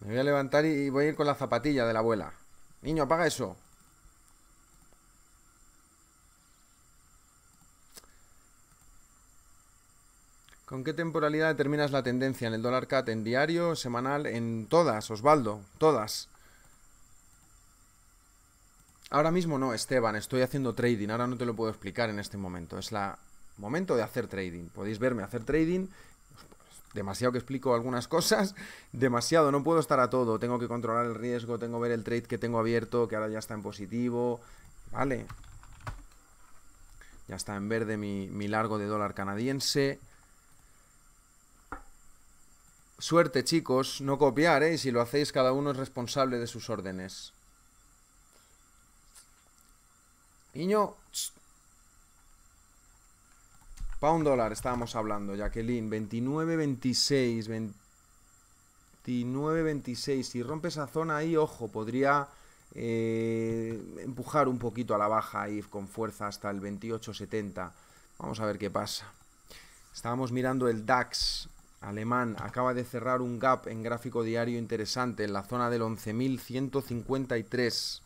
Me voy a levantar y voy a ir con la zapatilla de la abuela. Niño, apaga eso. ¿Con qué temporalidad determinas la tendencia en el dólar CAT en diario, semanal, en todas, Osvaldo? Todas. Ahora mismo no, Esteban, estoy haciendo trading, ahora no te lo puedo explicar en este momento. Es la momento de hacer trading. Podéis verme hacer trading. Demasiado que explico algunas cosas, demasiado, no puedo estar a todo, tengo que controlar el riesgo, tengo que ver el trade que tengo abierto, que ahora ya está en positivo, vale. Ya está en verde mi, mi largo de dólar canadiense. Suerte, chicos, no copiar, ¿eh? Si lo hacéis, cada uno es responsable de sus órdenes. Niño. un dólar, estábamos hablando, Jacqueline. 29, 26. 29, 26. Si rompe esa zona ahí, ojo, podría eh, empujar un poquito a la baja y con fuerza hasta el 28, 70. Vamos a ver qué pasa. Estábamos mirando el DAX alemán acaba de cerrar un gap en gráfico diario interesante en la zona del 11.153.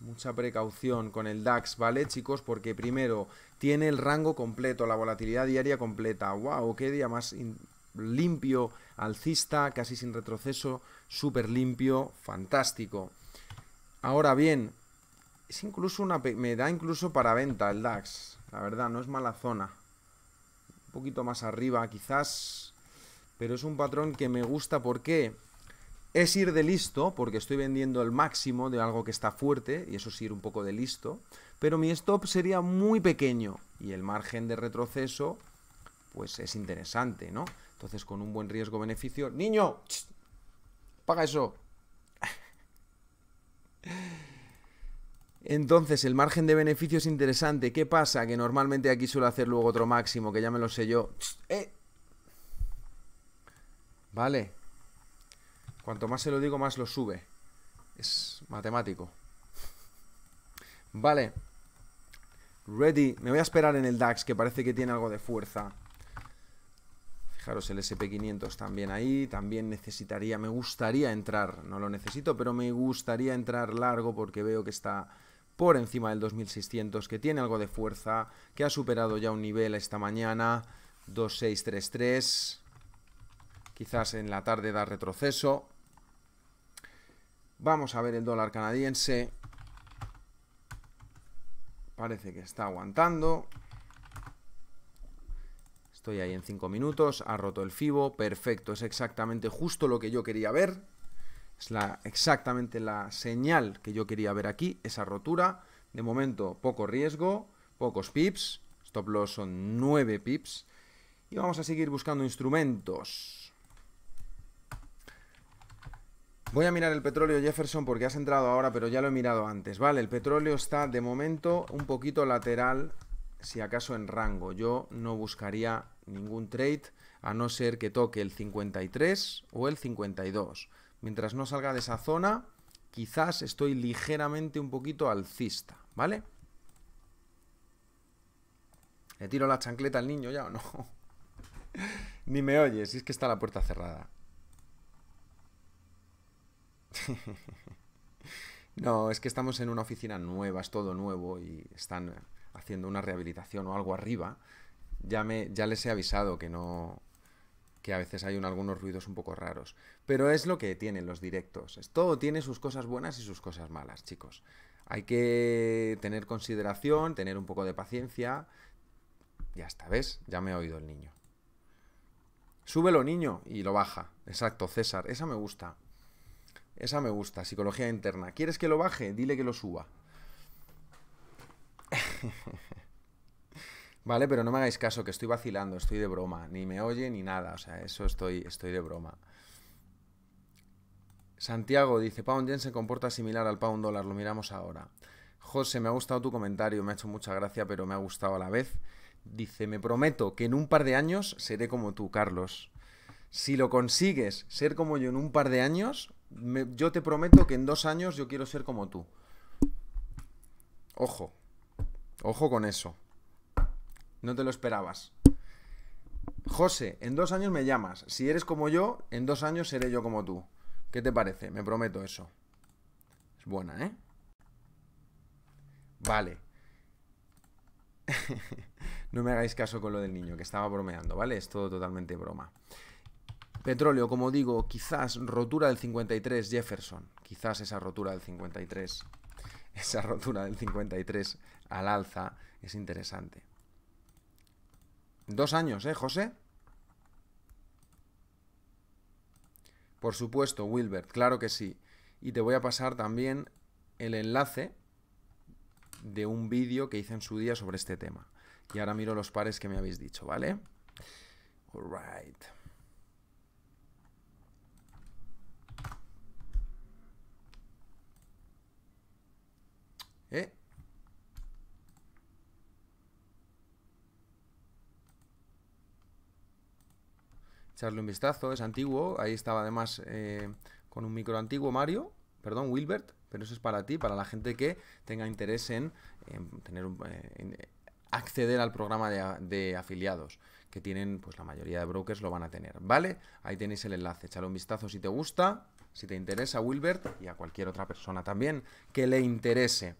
Mucha precaución con el DAX, ¿vale, chicos? Porque primero, tiene el rango completo, la volatilidad diaria completa. ¡Wow! ¡Qué día más limpio! Alcista, casi sin retroceso, súper limpio, fantástico. Ahora bien, es incluso una, me da incluso para venta el DAX. La verdad, no es mala zona poquito más arriba quizás, pero es un patrón que me gusta porque es ir de listo, porque estoy vendiendo el máximo de algo que está fuerte, y eso sí ir un poco de listo, pero mi stop sería muy pequeño y el margen de retroceso pues es interesante, ¿no? Entonces con un buen riesgo-beneficio... ¡Niño! ¡Paga eso! Entonces, el margen de beneficio es interesante. ¿Qué pasa? Que normalmente aquí suelo hacer luego otro máximo, que ya me lo sé yo. Eh. Vale. Cuanto más se lo digo, más lo sube. Es matemático. Vale. Ready. Me voy a esperar en el DAX, que parece que tiene algo de fuerza. Fijaros el SP500 también ahí. También necesitaría, me gustaría entrar. No lo necesito, pero me gustaría entrar largo porque veo que está por encima del 2600, que tiene algo de fuerza, que ha superado ya un nivel esta mañana, 2633, quizás en la tarde da retroceso. Vamos a ver el dólar canadiense, parece que está aguantando. Estoy ahí en 5 minutos, ha roto el FIBO, perfecto, es exactamente justo lo que yo quería ver. Es la, exactamente la señal que yo quería ver aquí, esa rotura. De momento, poco riesgo, pocos pips. Stop loss son 9 pips. Y vamos a seguir buscando instrumentos. Voy a mirar el petróleo, Jefferson, porque has entrado ahora, pero ya lo he mirado antes, ¿vale? El petróleo está, de momento, un poquito lateral, si acaso en rango. Yo no buscaría ningún trade, a no ser que toque el 53 o el 52. Mientras no salga de esa zona, quizás estoy ligeramente un poquito alcista, ¿vale? ¿Le tiro la chancleta al niño ya o no? Ni me oyes, si es que está la puerta cerrada. no, es que estamos en una oficina nueva, es todo nuevo y están haciendo una rehabilitación o algo arriba. Ya, me, ya les he avisado que no, que a veces hay un, algunos ruidos un poco raros. Pero es lo que tienen los directos. Todo tiene sus cosas buenas y sus cosas malas, chicos. Hay que tener consideración, tener un poco de paciencia. Ya está, ¿ves? Ya me ha oído el niño. lo niño, y lo baja. Exacto, César. Esa me gusta. Esa me gusta, psicología interna. ¿Quieres que lo baje? Dile que lo suba. Vale, pero no me hagáis caso, que estoy vacilando, estoy de broma. Ni me oye ni nada, o sea, eso estoy, estoy de broma. Santiago dice, Pound Yen se comporta similar al Pound Dólar, lo miramos ahora. José, me ha gustado tu comentario, me ha hecho mucha gracia, pero me ha gustado a la vez. Dice, me prometo que en un par de años seré como tú, Carlos. Si lo consigues ser como yo en un par de años, yo te prometo que en dos años yo quiero ser como tú. Ojo, ojo con eso. No te lo esperabas. José, en dos años me llamas. Si eres como yo, en dos años seré yo como tú. ¿Qué te parece? Me prometo eso. Es buena, ¿eh? Vale. no me hagáis caso con lo del niño, que estaba bromeando, ¿vale? Es todo totalmente broma. Petróleo, como digo, quizás rotura del 53 Jefferson. Quizás esa rotura del 53. Esa rotura del 53 al alza es interesante. Dos años, ¿eh, José? Por supuesto, Wilbert, claro que sí. Y te voy a pasar también el enlace de un vídeo que hice en su día sobre este tema. Y ahora miro los pares que me habéis dicho, ¿vale? Alright. echarle un vistazo, es antiguo, ahí estaba además eh, con un micro antiguo Mario, perdón, Wilbert, pero eso es para ti, para la gente que tenga interés en, tener eh, acceder al programa de, afiliados que tienen, pues la mayoría de brokers lo van a tener, ¿vale? Ahí tenéis el enlace, echarle un vistazo si te gusta, si te interesa Wilbert y a cualquier otra persona también que le interese.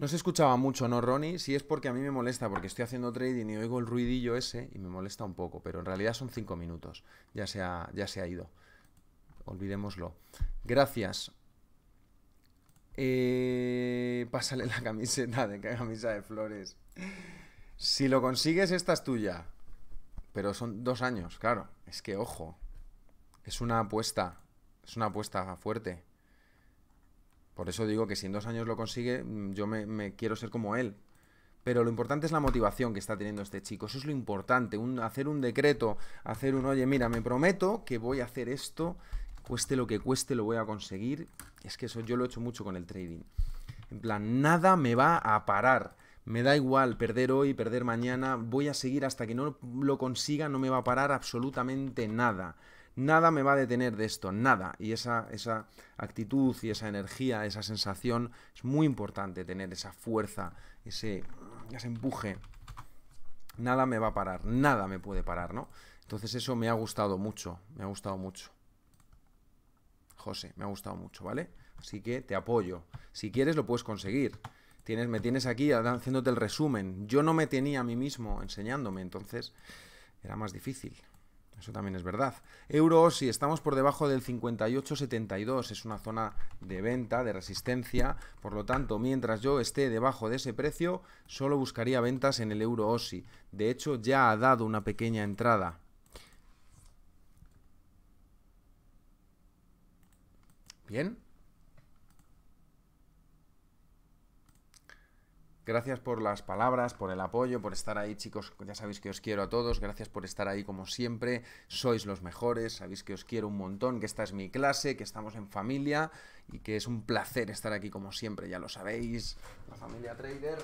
No se escuchaba mucho, ¿no, Ronnie? Sí es porque a mí me molesta, porque estoy haciendo trading y oigo el ruidillo ese y me molesta un poco, pero en realidad son cinco minutos. Ya se ha, ya se ha ido. Olvidémoslo. Gracias. Eh, pásale la camiseta de camisa de flores. Si lo consigues, esta es tuya. Pero son dos años, claro. Es que, ojo, es una apuesta. Es una apuesta fuerte. Por eso digo que si en dos años lo consigue, mm, yo me, quiero ser como él. Pero lo importante es la motivación que está teniendo este chico. Eso es lo importante. hacer un decreto, hacer un, oye, mira, me prometo que voy a hacer esto, cueste lo que cueste, lo voy a conseguir. Es que eso yo lo he hecho mucho con el trading. En plan, nada me va a parar. Me da igual perder hoy, perder mañana. Voy a seguir hasta que no lo consiga, no me va a parar absolutamente nada nada me va a detener de esto, nada. Y esa, esa actitud y esa energía, esa sensación, es muy importante tener esa fuerza, ese, empuje. Nada me va a parar, nada me puede parar, ¿no? Entonces eso me ha gustado mucho, me ha gustado mucho. José, me ha gustado mucho, ¿vale? Así que te apoyo. Si quieres lo puedes conseguir. Tienes, me tienes aquí haciéndote el resumen. Yo no me tenía a mí mismo enseñándome, entonces era más difícil eso también es verdad. euro si estamos por debajo del 58,72, es una zona de venta, de resistencia, por lo tanto, mientras yo esté debajo de ese precio, solo buscaría ventas en el euro OSI. De hecho, ya ha dado una pequeña entrada. Bien, Gracias por las palabras, por el apoyo, por estar ahí, chicos. Ya sabéis que os quiero a todos. Gracias por estar ahí como siempre. Sois los mejores. Sabéis que os quiero un montón, que esta es mi clase, que estamos en familia y que es un placer estar aquí como siempre. Ya lo sabéis. La familia trader.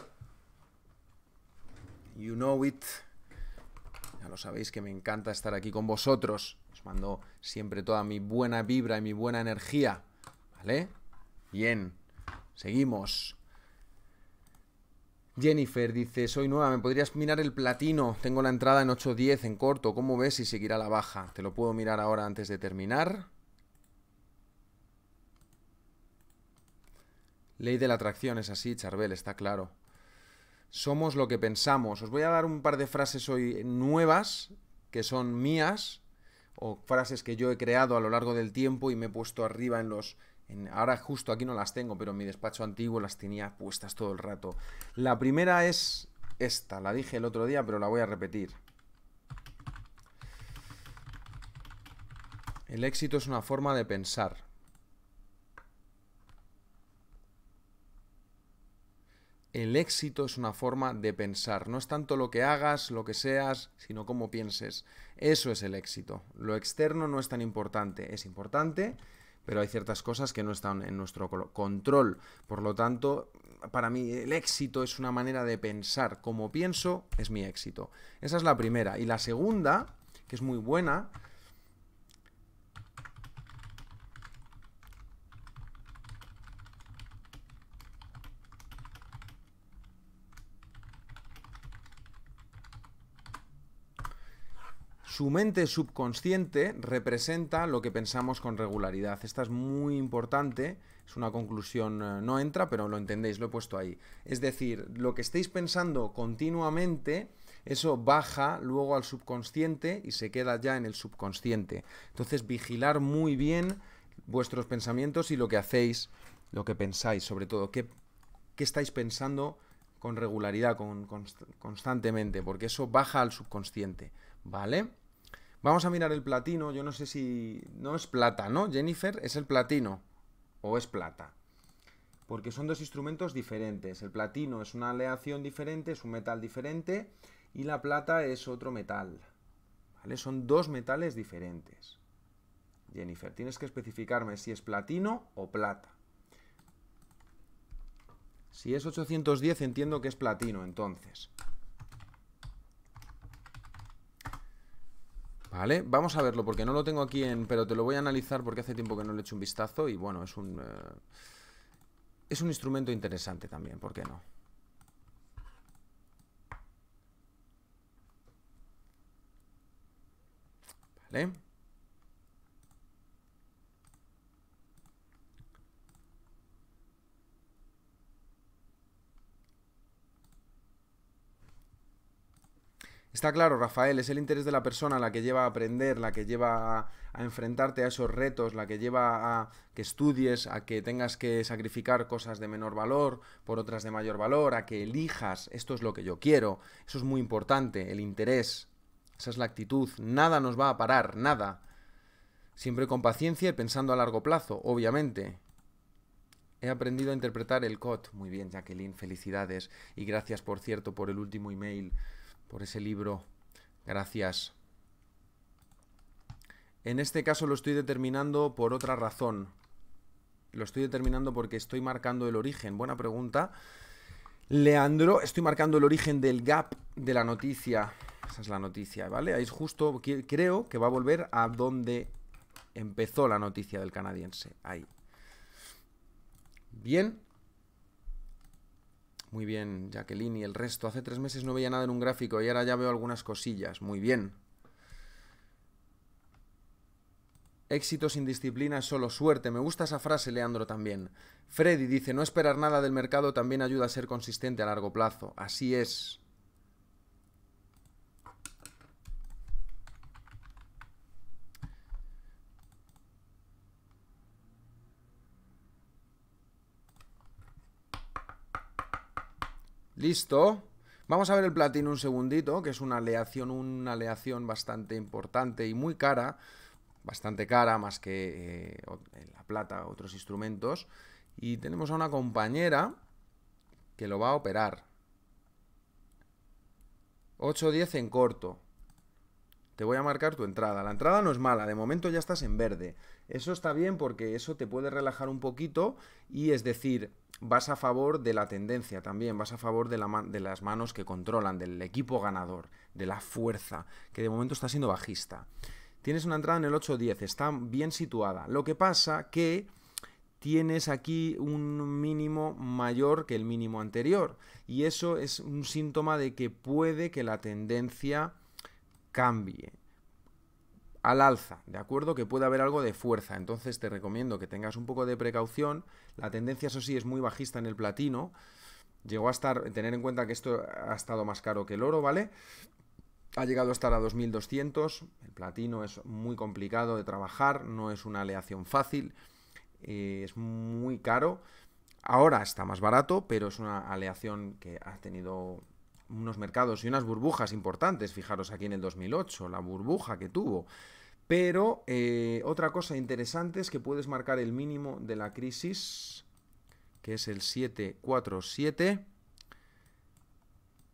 You know it. Ya lo sabéis que me encanta estar aquí con vosotros. Os mando siempre toda mi buena vibra y mi buena energía. ¿Vale? Bien. Seguimos. Jennifer dice, soy nueva, ¿me podrías mirar el platino? Tengo la entrada en 8.10 en corto, ¿cómo ves si seguirá la baja? Te lo puedo mirar ahora antes de terminar. Ley de la atracción es así, Charbel, está claro. Somos lo que pensamos. Os voy a dar un par de frases hoy nuevas, que son mías, o frases que yo he creado a lo largo del tiempo y me he puesto arriba en los ahora justo aquí no las tengo, pero en mi despacho antiguo las tenía puestas todo el rato. La primera es esta, la dije el otro día, pero la voy a repetir. El éxito es una forma de pensar. El éxito es una forma de pensar. No es tanto lo que hagas, lo que seas, sino cómo pienses. Eso es el éxito. Lo externo no es tan importante. Es importante pero hay ciertas cosas que no están en nuestro control. Por lo tanto, para mí el éxito es una manera de pensar. Como pienso, es mi éxito. Esa es la primera. Y la segunda, que es muy buena, su mente subconsciente representa lo que pensamos con regularidad. Esta es muy importante, es una conclusión, eh, no entra, pero lo entendéis, lo he puesto ahí. Es decir, lo que estáis pensando continuamente, eso baja luego al subconsciente y se queda ya en el subconsciente. Entonces, vigilar muy bien vuestros pensamientos y lo que hacéis, lo que pensáis, sobre todo, qué, estáis pensando con regularidad, con, constantemente, porque eso baja al subconsciente, ¿vale? Vamos a mirar el platino. Yo no sé si. No es plata, ¿no? Jennifer es el platino. O es plata. Porque son dos instrumentos diferentes. El platino es una aleación diferente, es un metal diferente. Y la plata es otro metal. ¿Vale? Son dos metales diferentes. Jennifer, tienes que especificarme si es platino o plata. Si es 810 entiendo que es platino, entonces. ¿Vale? Vamos a verlo porque no lo tengo aquí en... Pero te lo voy a analizar porque hace tiempo que no le he un vistazo y bueno, es un... Eh, es un instrumento interesante también, ¿por qué no? ¿Vale? Está claro, Rafael, es el interés de la persona la que lleva a aprender, la que lleva a, enfrentarte a esos retos, la que lleva a que estudies, a que tengas que sacrificar cosas de menor valor por otras de mayor valor, a que elijas, esto es lo que yo quiero, eso es muy importante, el interés, esa es la actitud, nada nos va a parar, nada. Siempre con paciencia y pensando a largo plazo, obviamente, He aprendido a interpretar el COT. Muy bien, Jacqueline, felicidades. Y gracias, por cierto, por el último email por ese libro. Gracias. En este caso lo estoy determinando por otra razón. Lo estoy determinando porque estoy marcando el origen. Buena pregunta. Leandro, estoy marcando el origen del gap de la noticia. Esa es la noticia, ¿vale? Ahí es justo, creo que va a volver a donde empezó la noticia del canadiense. Ahí. Bien. Muy bien, Jacqueline y el resto. Hace tres meses no veía nada en un gráfico y ahora ya veo algunas cosillas. Muy bien. Éxito sin disciplina es solo suerte. Me gusta esa frase, Leandro, también. Freddy dice, no esperar nada del mercado también ayuda a ser consistente a largo plazo. Así es. Listo. Vamos a ver el platino un segundito, que es una aleación, una aleación bastante importante y muy cara, bastante cara más que eh, eh, la plata, otros instrumentos. Y tenemos a una compañera que lo va a operar. 8-10 en corto. Te voy a marcar tu entrada. La entrada no es mala, de momento ya estás en verde. Eso está bien porque eso te puede relajar un poquito y es decir, vas a favor de la tendencia también, vas a favor de, las manos que controlan, del equipo ganador, de la fuerza, que de momento está siendo bajista. Tienes una entrada en el 8-10, está bien situada. Lo que pasa que tienes aquí un mínimo mayor que el mínimo anterior. Y eso es un síntoma de que puede que la tendencia cambie al alza, ¿de acuerdo? Que puede haber algo de fuerza, entonces te recomiendo que tengas un poco de precaución, la tendencia eso sí es muy bajista en el platino, llegó a estar, tener en cuenta que esto ha estado más caro que el oro, ¿vale? Ha llegado a estar a 2200, el platino es muy complicado de trabajar, no es una aleación fácil, eh, es muy caro, ahora está más barato, pero es una aleación que ha tenido unos mercados y unas burbujas importantes. Fijaros aquí en el 2008, la burbuja que tuvo. Pero eh, otra cosa interesante es que puedes marcar el mínimo de la crisis, que es el 747.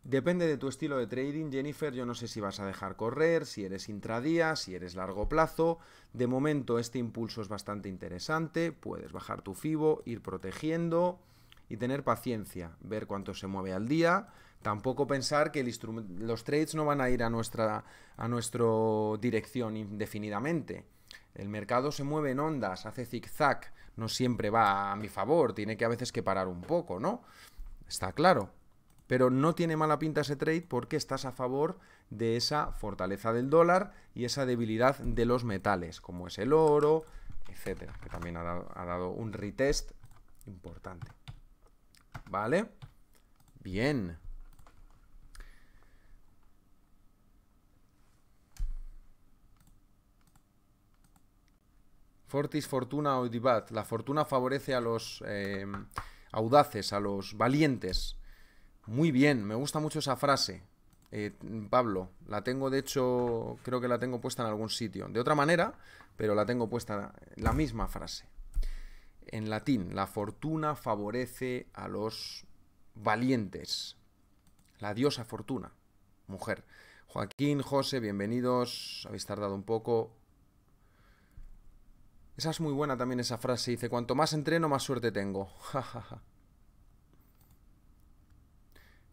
Depende de tu estilo de trading, Jennifer. Yo no sé si vas a dejar correr, si eres intradía, si eres largo plazo. De momento este impulso es bastante interesante. Puedes bajar tu FIBO, ir protegiendo y tener paciencia, ver cuánto se mueve al día Tampoco pensar que los trades no van a ir a nuestra, a dirección indefinidamente. El mercado se mueve en ondas, hace zigzag, no siempre va a mi favor, tiene que a veces que parar un poco, ¿no? Está claro. Pero no tiene mala pinta ese trade porque estás a favor de esa fortaleza del dólar y esa debilidad de los metales, como es el oro, etcétera, que también ha ha dado un retest importante. ¿Vale? Bien. Fortis fortuna audibat. La fortuna favorece a los eh, audaces, a los valientes. Muy bien, me gusta mucho esa frase. Eh, Pablo, la tengo de hecho, creo que la tengo puesta en algún sitio. De otra manera, pero la tengo puesta la misma frase. En latín, la fortuna favorece a los valientes. La diosa fortuna, mujer. Joaquín, José, bienvenidos. Habéis tardado un poco. Esa es muy buena también esa frase. Dice, cuanto más entreno, más suerte tengo.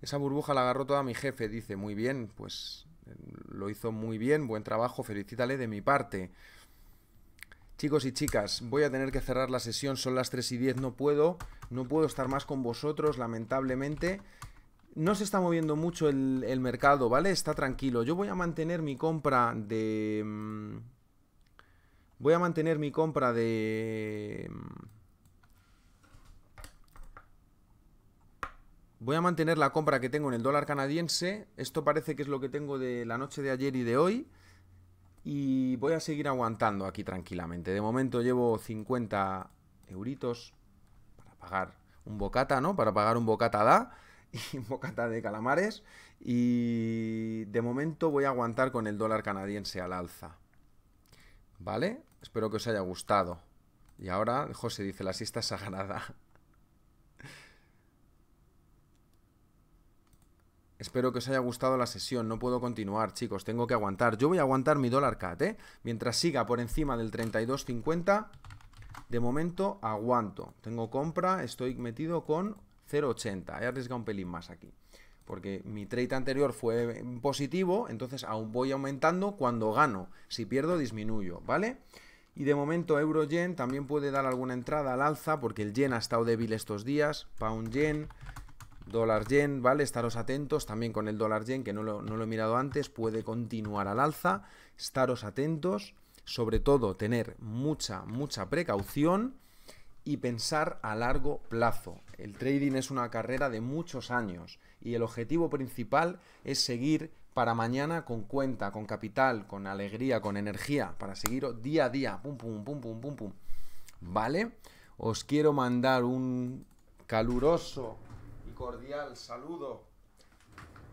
esa burbuja la agarró toda mi jefe. Dice, muy bien, pues eh, lo hizo muy bien, buen trabajo, felicítale de mi parte. Chicos y chicas, voy a tener que cerrar la sesión, son las 3 y 10, no puedo, no puedo estar más con vosotros, lamentablemente. No se está moviendo mucho el, el mercado, ¿vale? Está tranquilo. Yo voy a mantener mi compra de... Mm, Voy a mantener mi compra de... Mm, voy a mantener la compra que tengo en el dólar canadiense. Esto parece que es lo que tengo de la noche de ayer y de hoy. Y voy a seguir aguantando aquí tranquilamente. De momento llevo 50 euritos para pagar un bocata, ¿no? Para pagar un bocata da y un bocata de calamares. Y de momento voy a aguantar con el dólar canadiense al alza. ¿Vale? Espero que os haya gustado. Y ahora José dice, la siesta sagrada. Espero que os haya gustado la sesión. No puedo continuar, chicos. Tengo que aguantar. Yo voy a aguantar mi dólar cat, ¿eh? Mientras siga por encima del 32.50, de momento aguanto. Tengo compra, estoy metido con 0.80. He arriesgado un pelín más aquí. Porque mi trade anterior fue positivo, entonces aún voy aumentando cuando gano. Si pierdo, disminuyo, ¿vale? vale y de momento euro-yen también puede dar alguna entrada al alza porque el yen ha estado débil estos días, pound-yen, dólar-yen, ¿vale? Estaros atentos también con el dólar-yen que no lo, no lo he mirado antes, puede continuar al alza, estaros atentos, sobre todo tener mucha, mucha precaución y pensar a largo plazo. El trading es una carrera de muchos años y el objetivo principal es seguir para mañana con cuenta, con capital, con alegría, con energía, para seguir día a día, pum, pum, pum, pum, pum, pum. ¿Vale? Os quiero mandar un caluroso y cordial saludo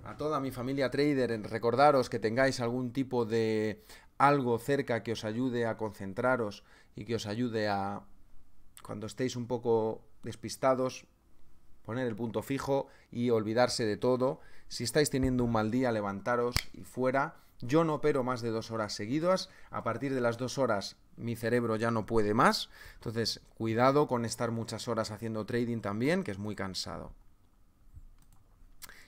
a toda mi familia trader. En Recordaros que tengáis algún tipo de algo cerca que os ayude a concentraros y que os ayude a, cuando estéis un poco despistados, poner el punto fijo y olvidarse de todo. Si estáis teniendo un mal día, levantaros y fuera. Yo no opero más de dos horas seguidas. A partir de las dos horas mi cerebro ya no puede más. Entonces, cuidado con estar muchas horas haciendo trading también, que es muy cansado.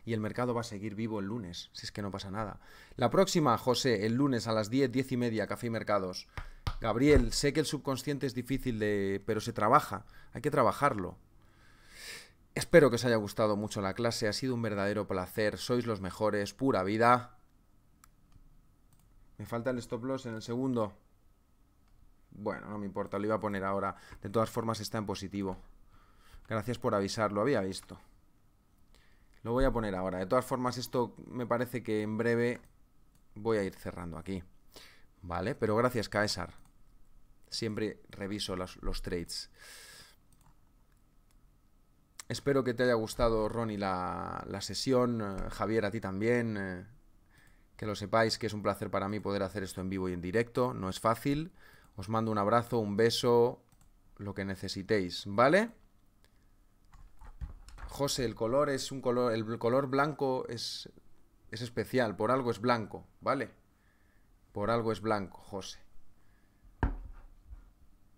Y el mercado va a seguir vivo el lunes, si es que no pasa nada. La próxima, José, el lunes a las 10, 10 y media, Café y Mercados. Gabriel, sé que el subconsciente es difícil de... pero se trabaja, hay que trabajarlo. Espero que os haya gustado mucho la clase, ha sido un verdadero placer, sois los mejores, pura vida. Me falta el stop loss en el segundo. Bueno, no me importa, lo iba a poner ahora. De todas formas está en positivo. Gracias por avisar, lo había visto. Lo voy a poner ahora. De todas formas, esto me parece que en breve voy a ir cerrando aquí. ¿Vale? Pero gracias, Caesar. Siempre reviso los, los trades. Espero que te haya gustado, Ronnie, la, la sesión. Eh, Javier, a ti también. Eh, que lo sepáis que es un placer para mí poder hacer esto en vivo y en directo. No es fácil. Os mando un abrazo, un beso, lo que necesitéis, ¿vale? José, el color es un color. El color blanco es, es especial. Por algo es blanco, ¿vale? Por algo es blanco, José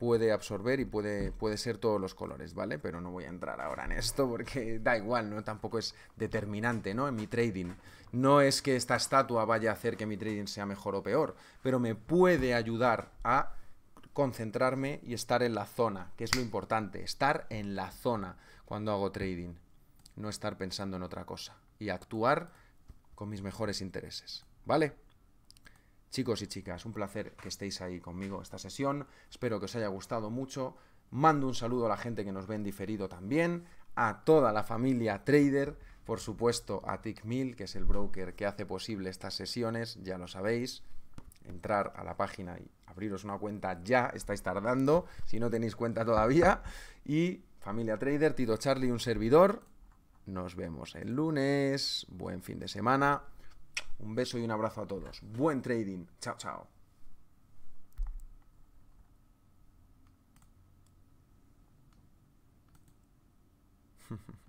puede absorber y puede, puede ser todos los colores, ¿vale? Pero no voy a entrar ahora en esto porque da igual, ¿no? Tampoco es determinante, ¿no? En mi trading. No es que esta estatua vaya a hacer que mi trading sea mejor o peor, pero me puede ayudar a concentrarme y estar en la zona, que es lo importante, estar en la zona cuando hago trading, no estar pensando en otra cosa y actuar con mis mejores intereses, ¿vale? Chicos y chicas, un placer que estéis ahí conmigo esta sesión. Espero que os haya gustado mucho. Mando un saludo a la gente que nos ve en diferido también, a toda la familia trader, por supuesto a TickMill, que es el broker que hace posible estas sesiones, ya lo sabéis. Entrar a la página y abriros una cuenta ya, estáis tardando, si no tenéis cuenta todavía. Y familia trader, Tito Charlie, un servidor. Nos vemos el lunes. Buen fin de semana. Un beso y un abrazo a todos. Buen trading. Chao, chao.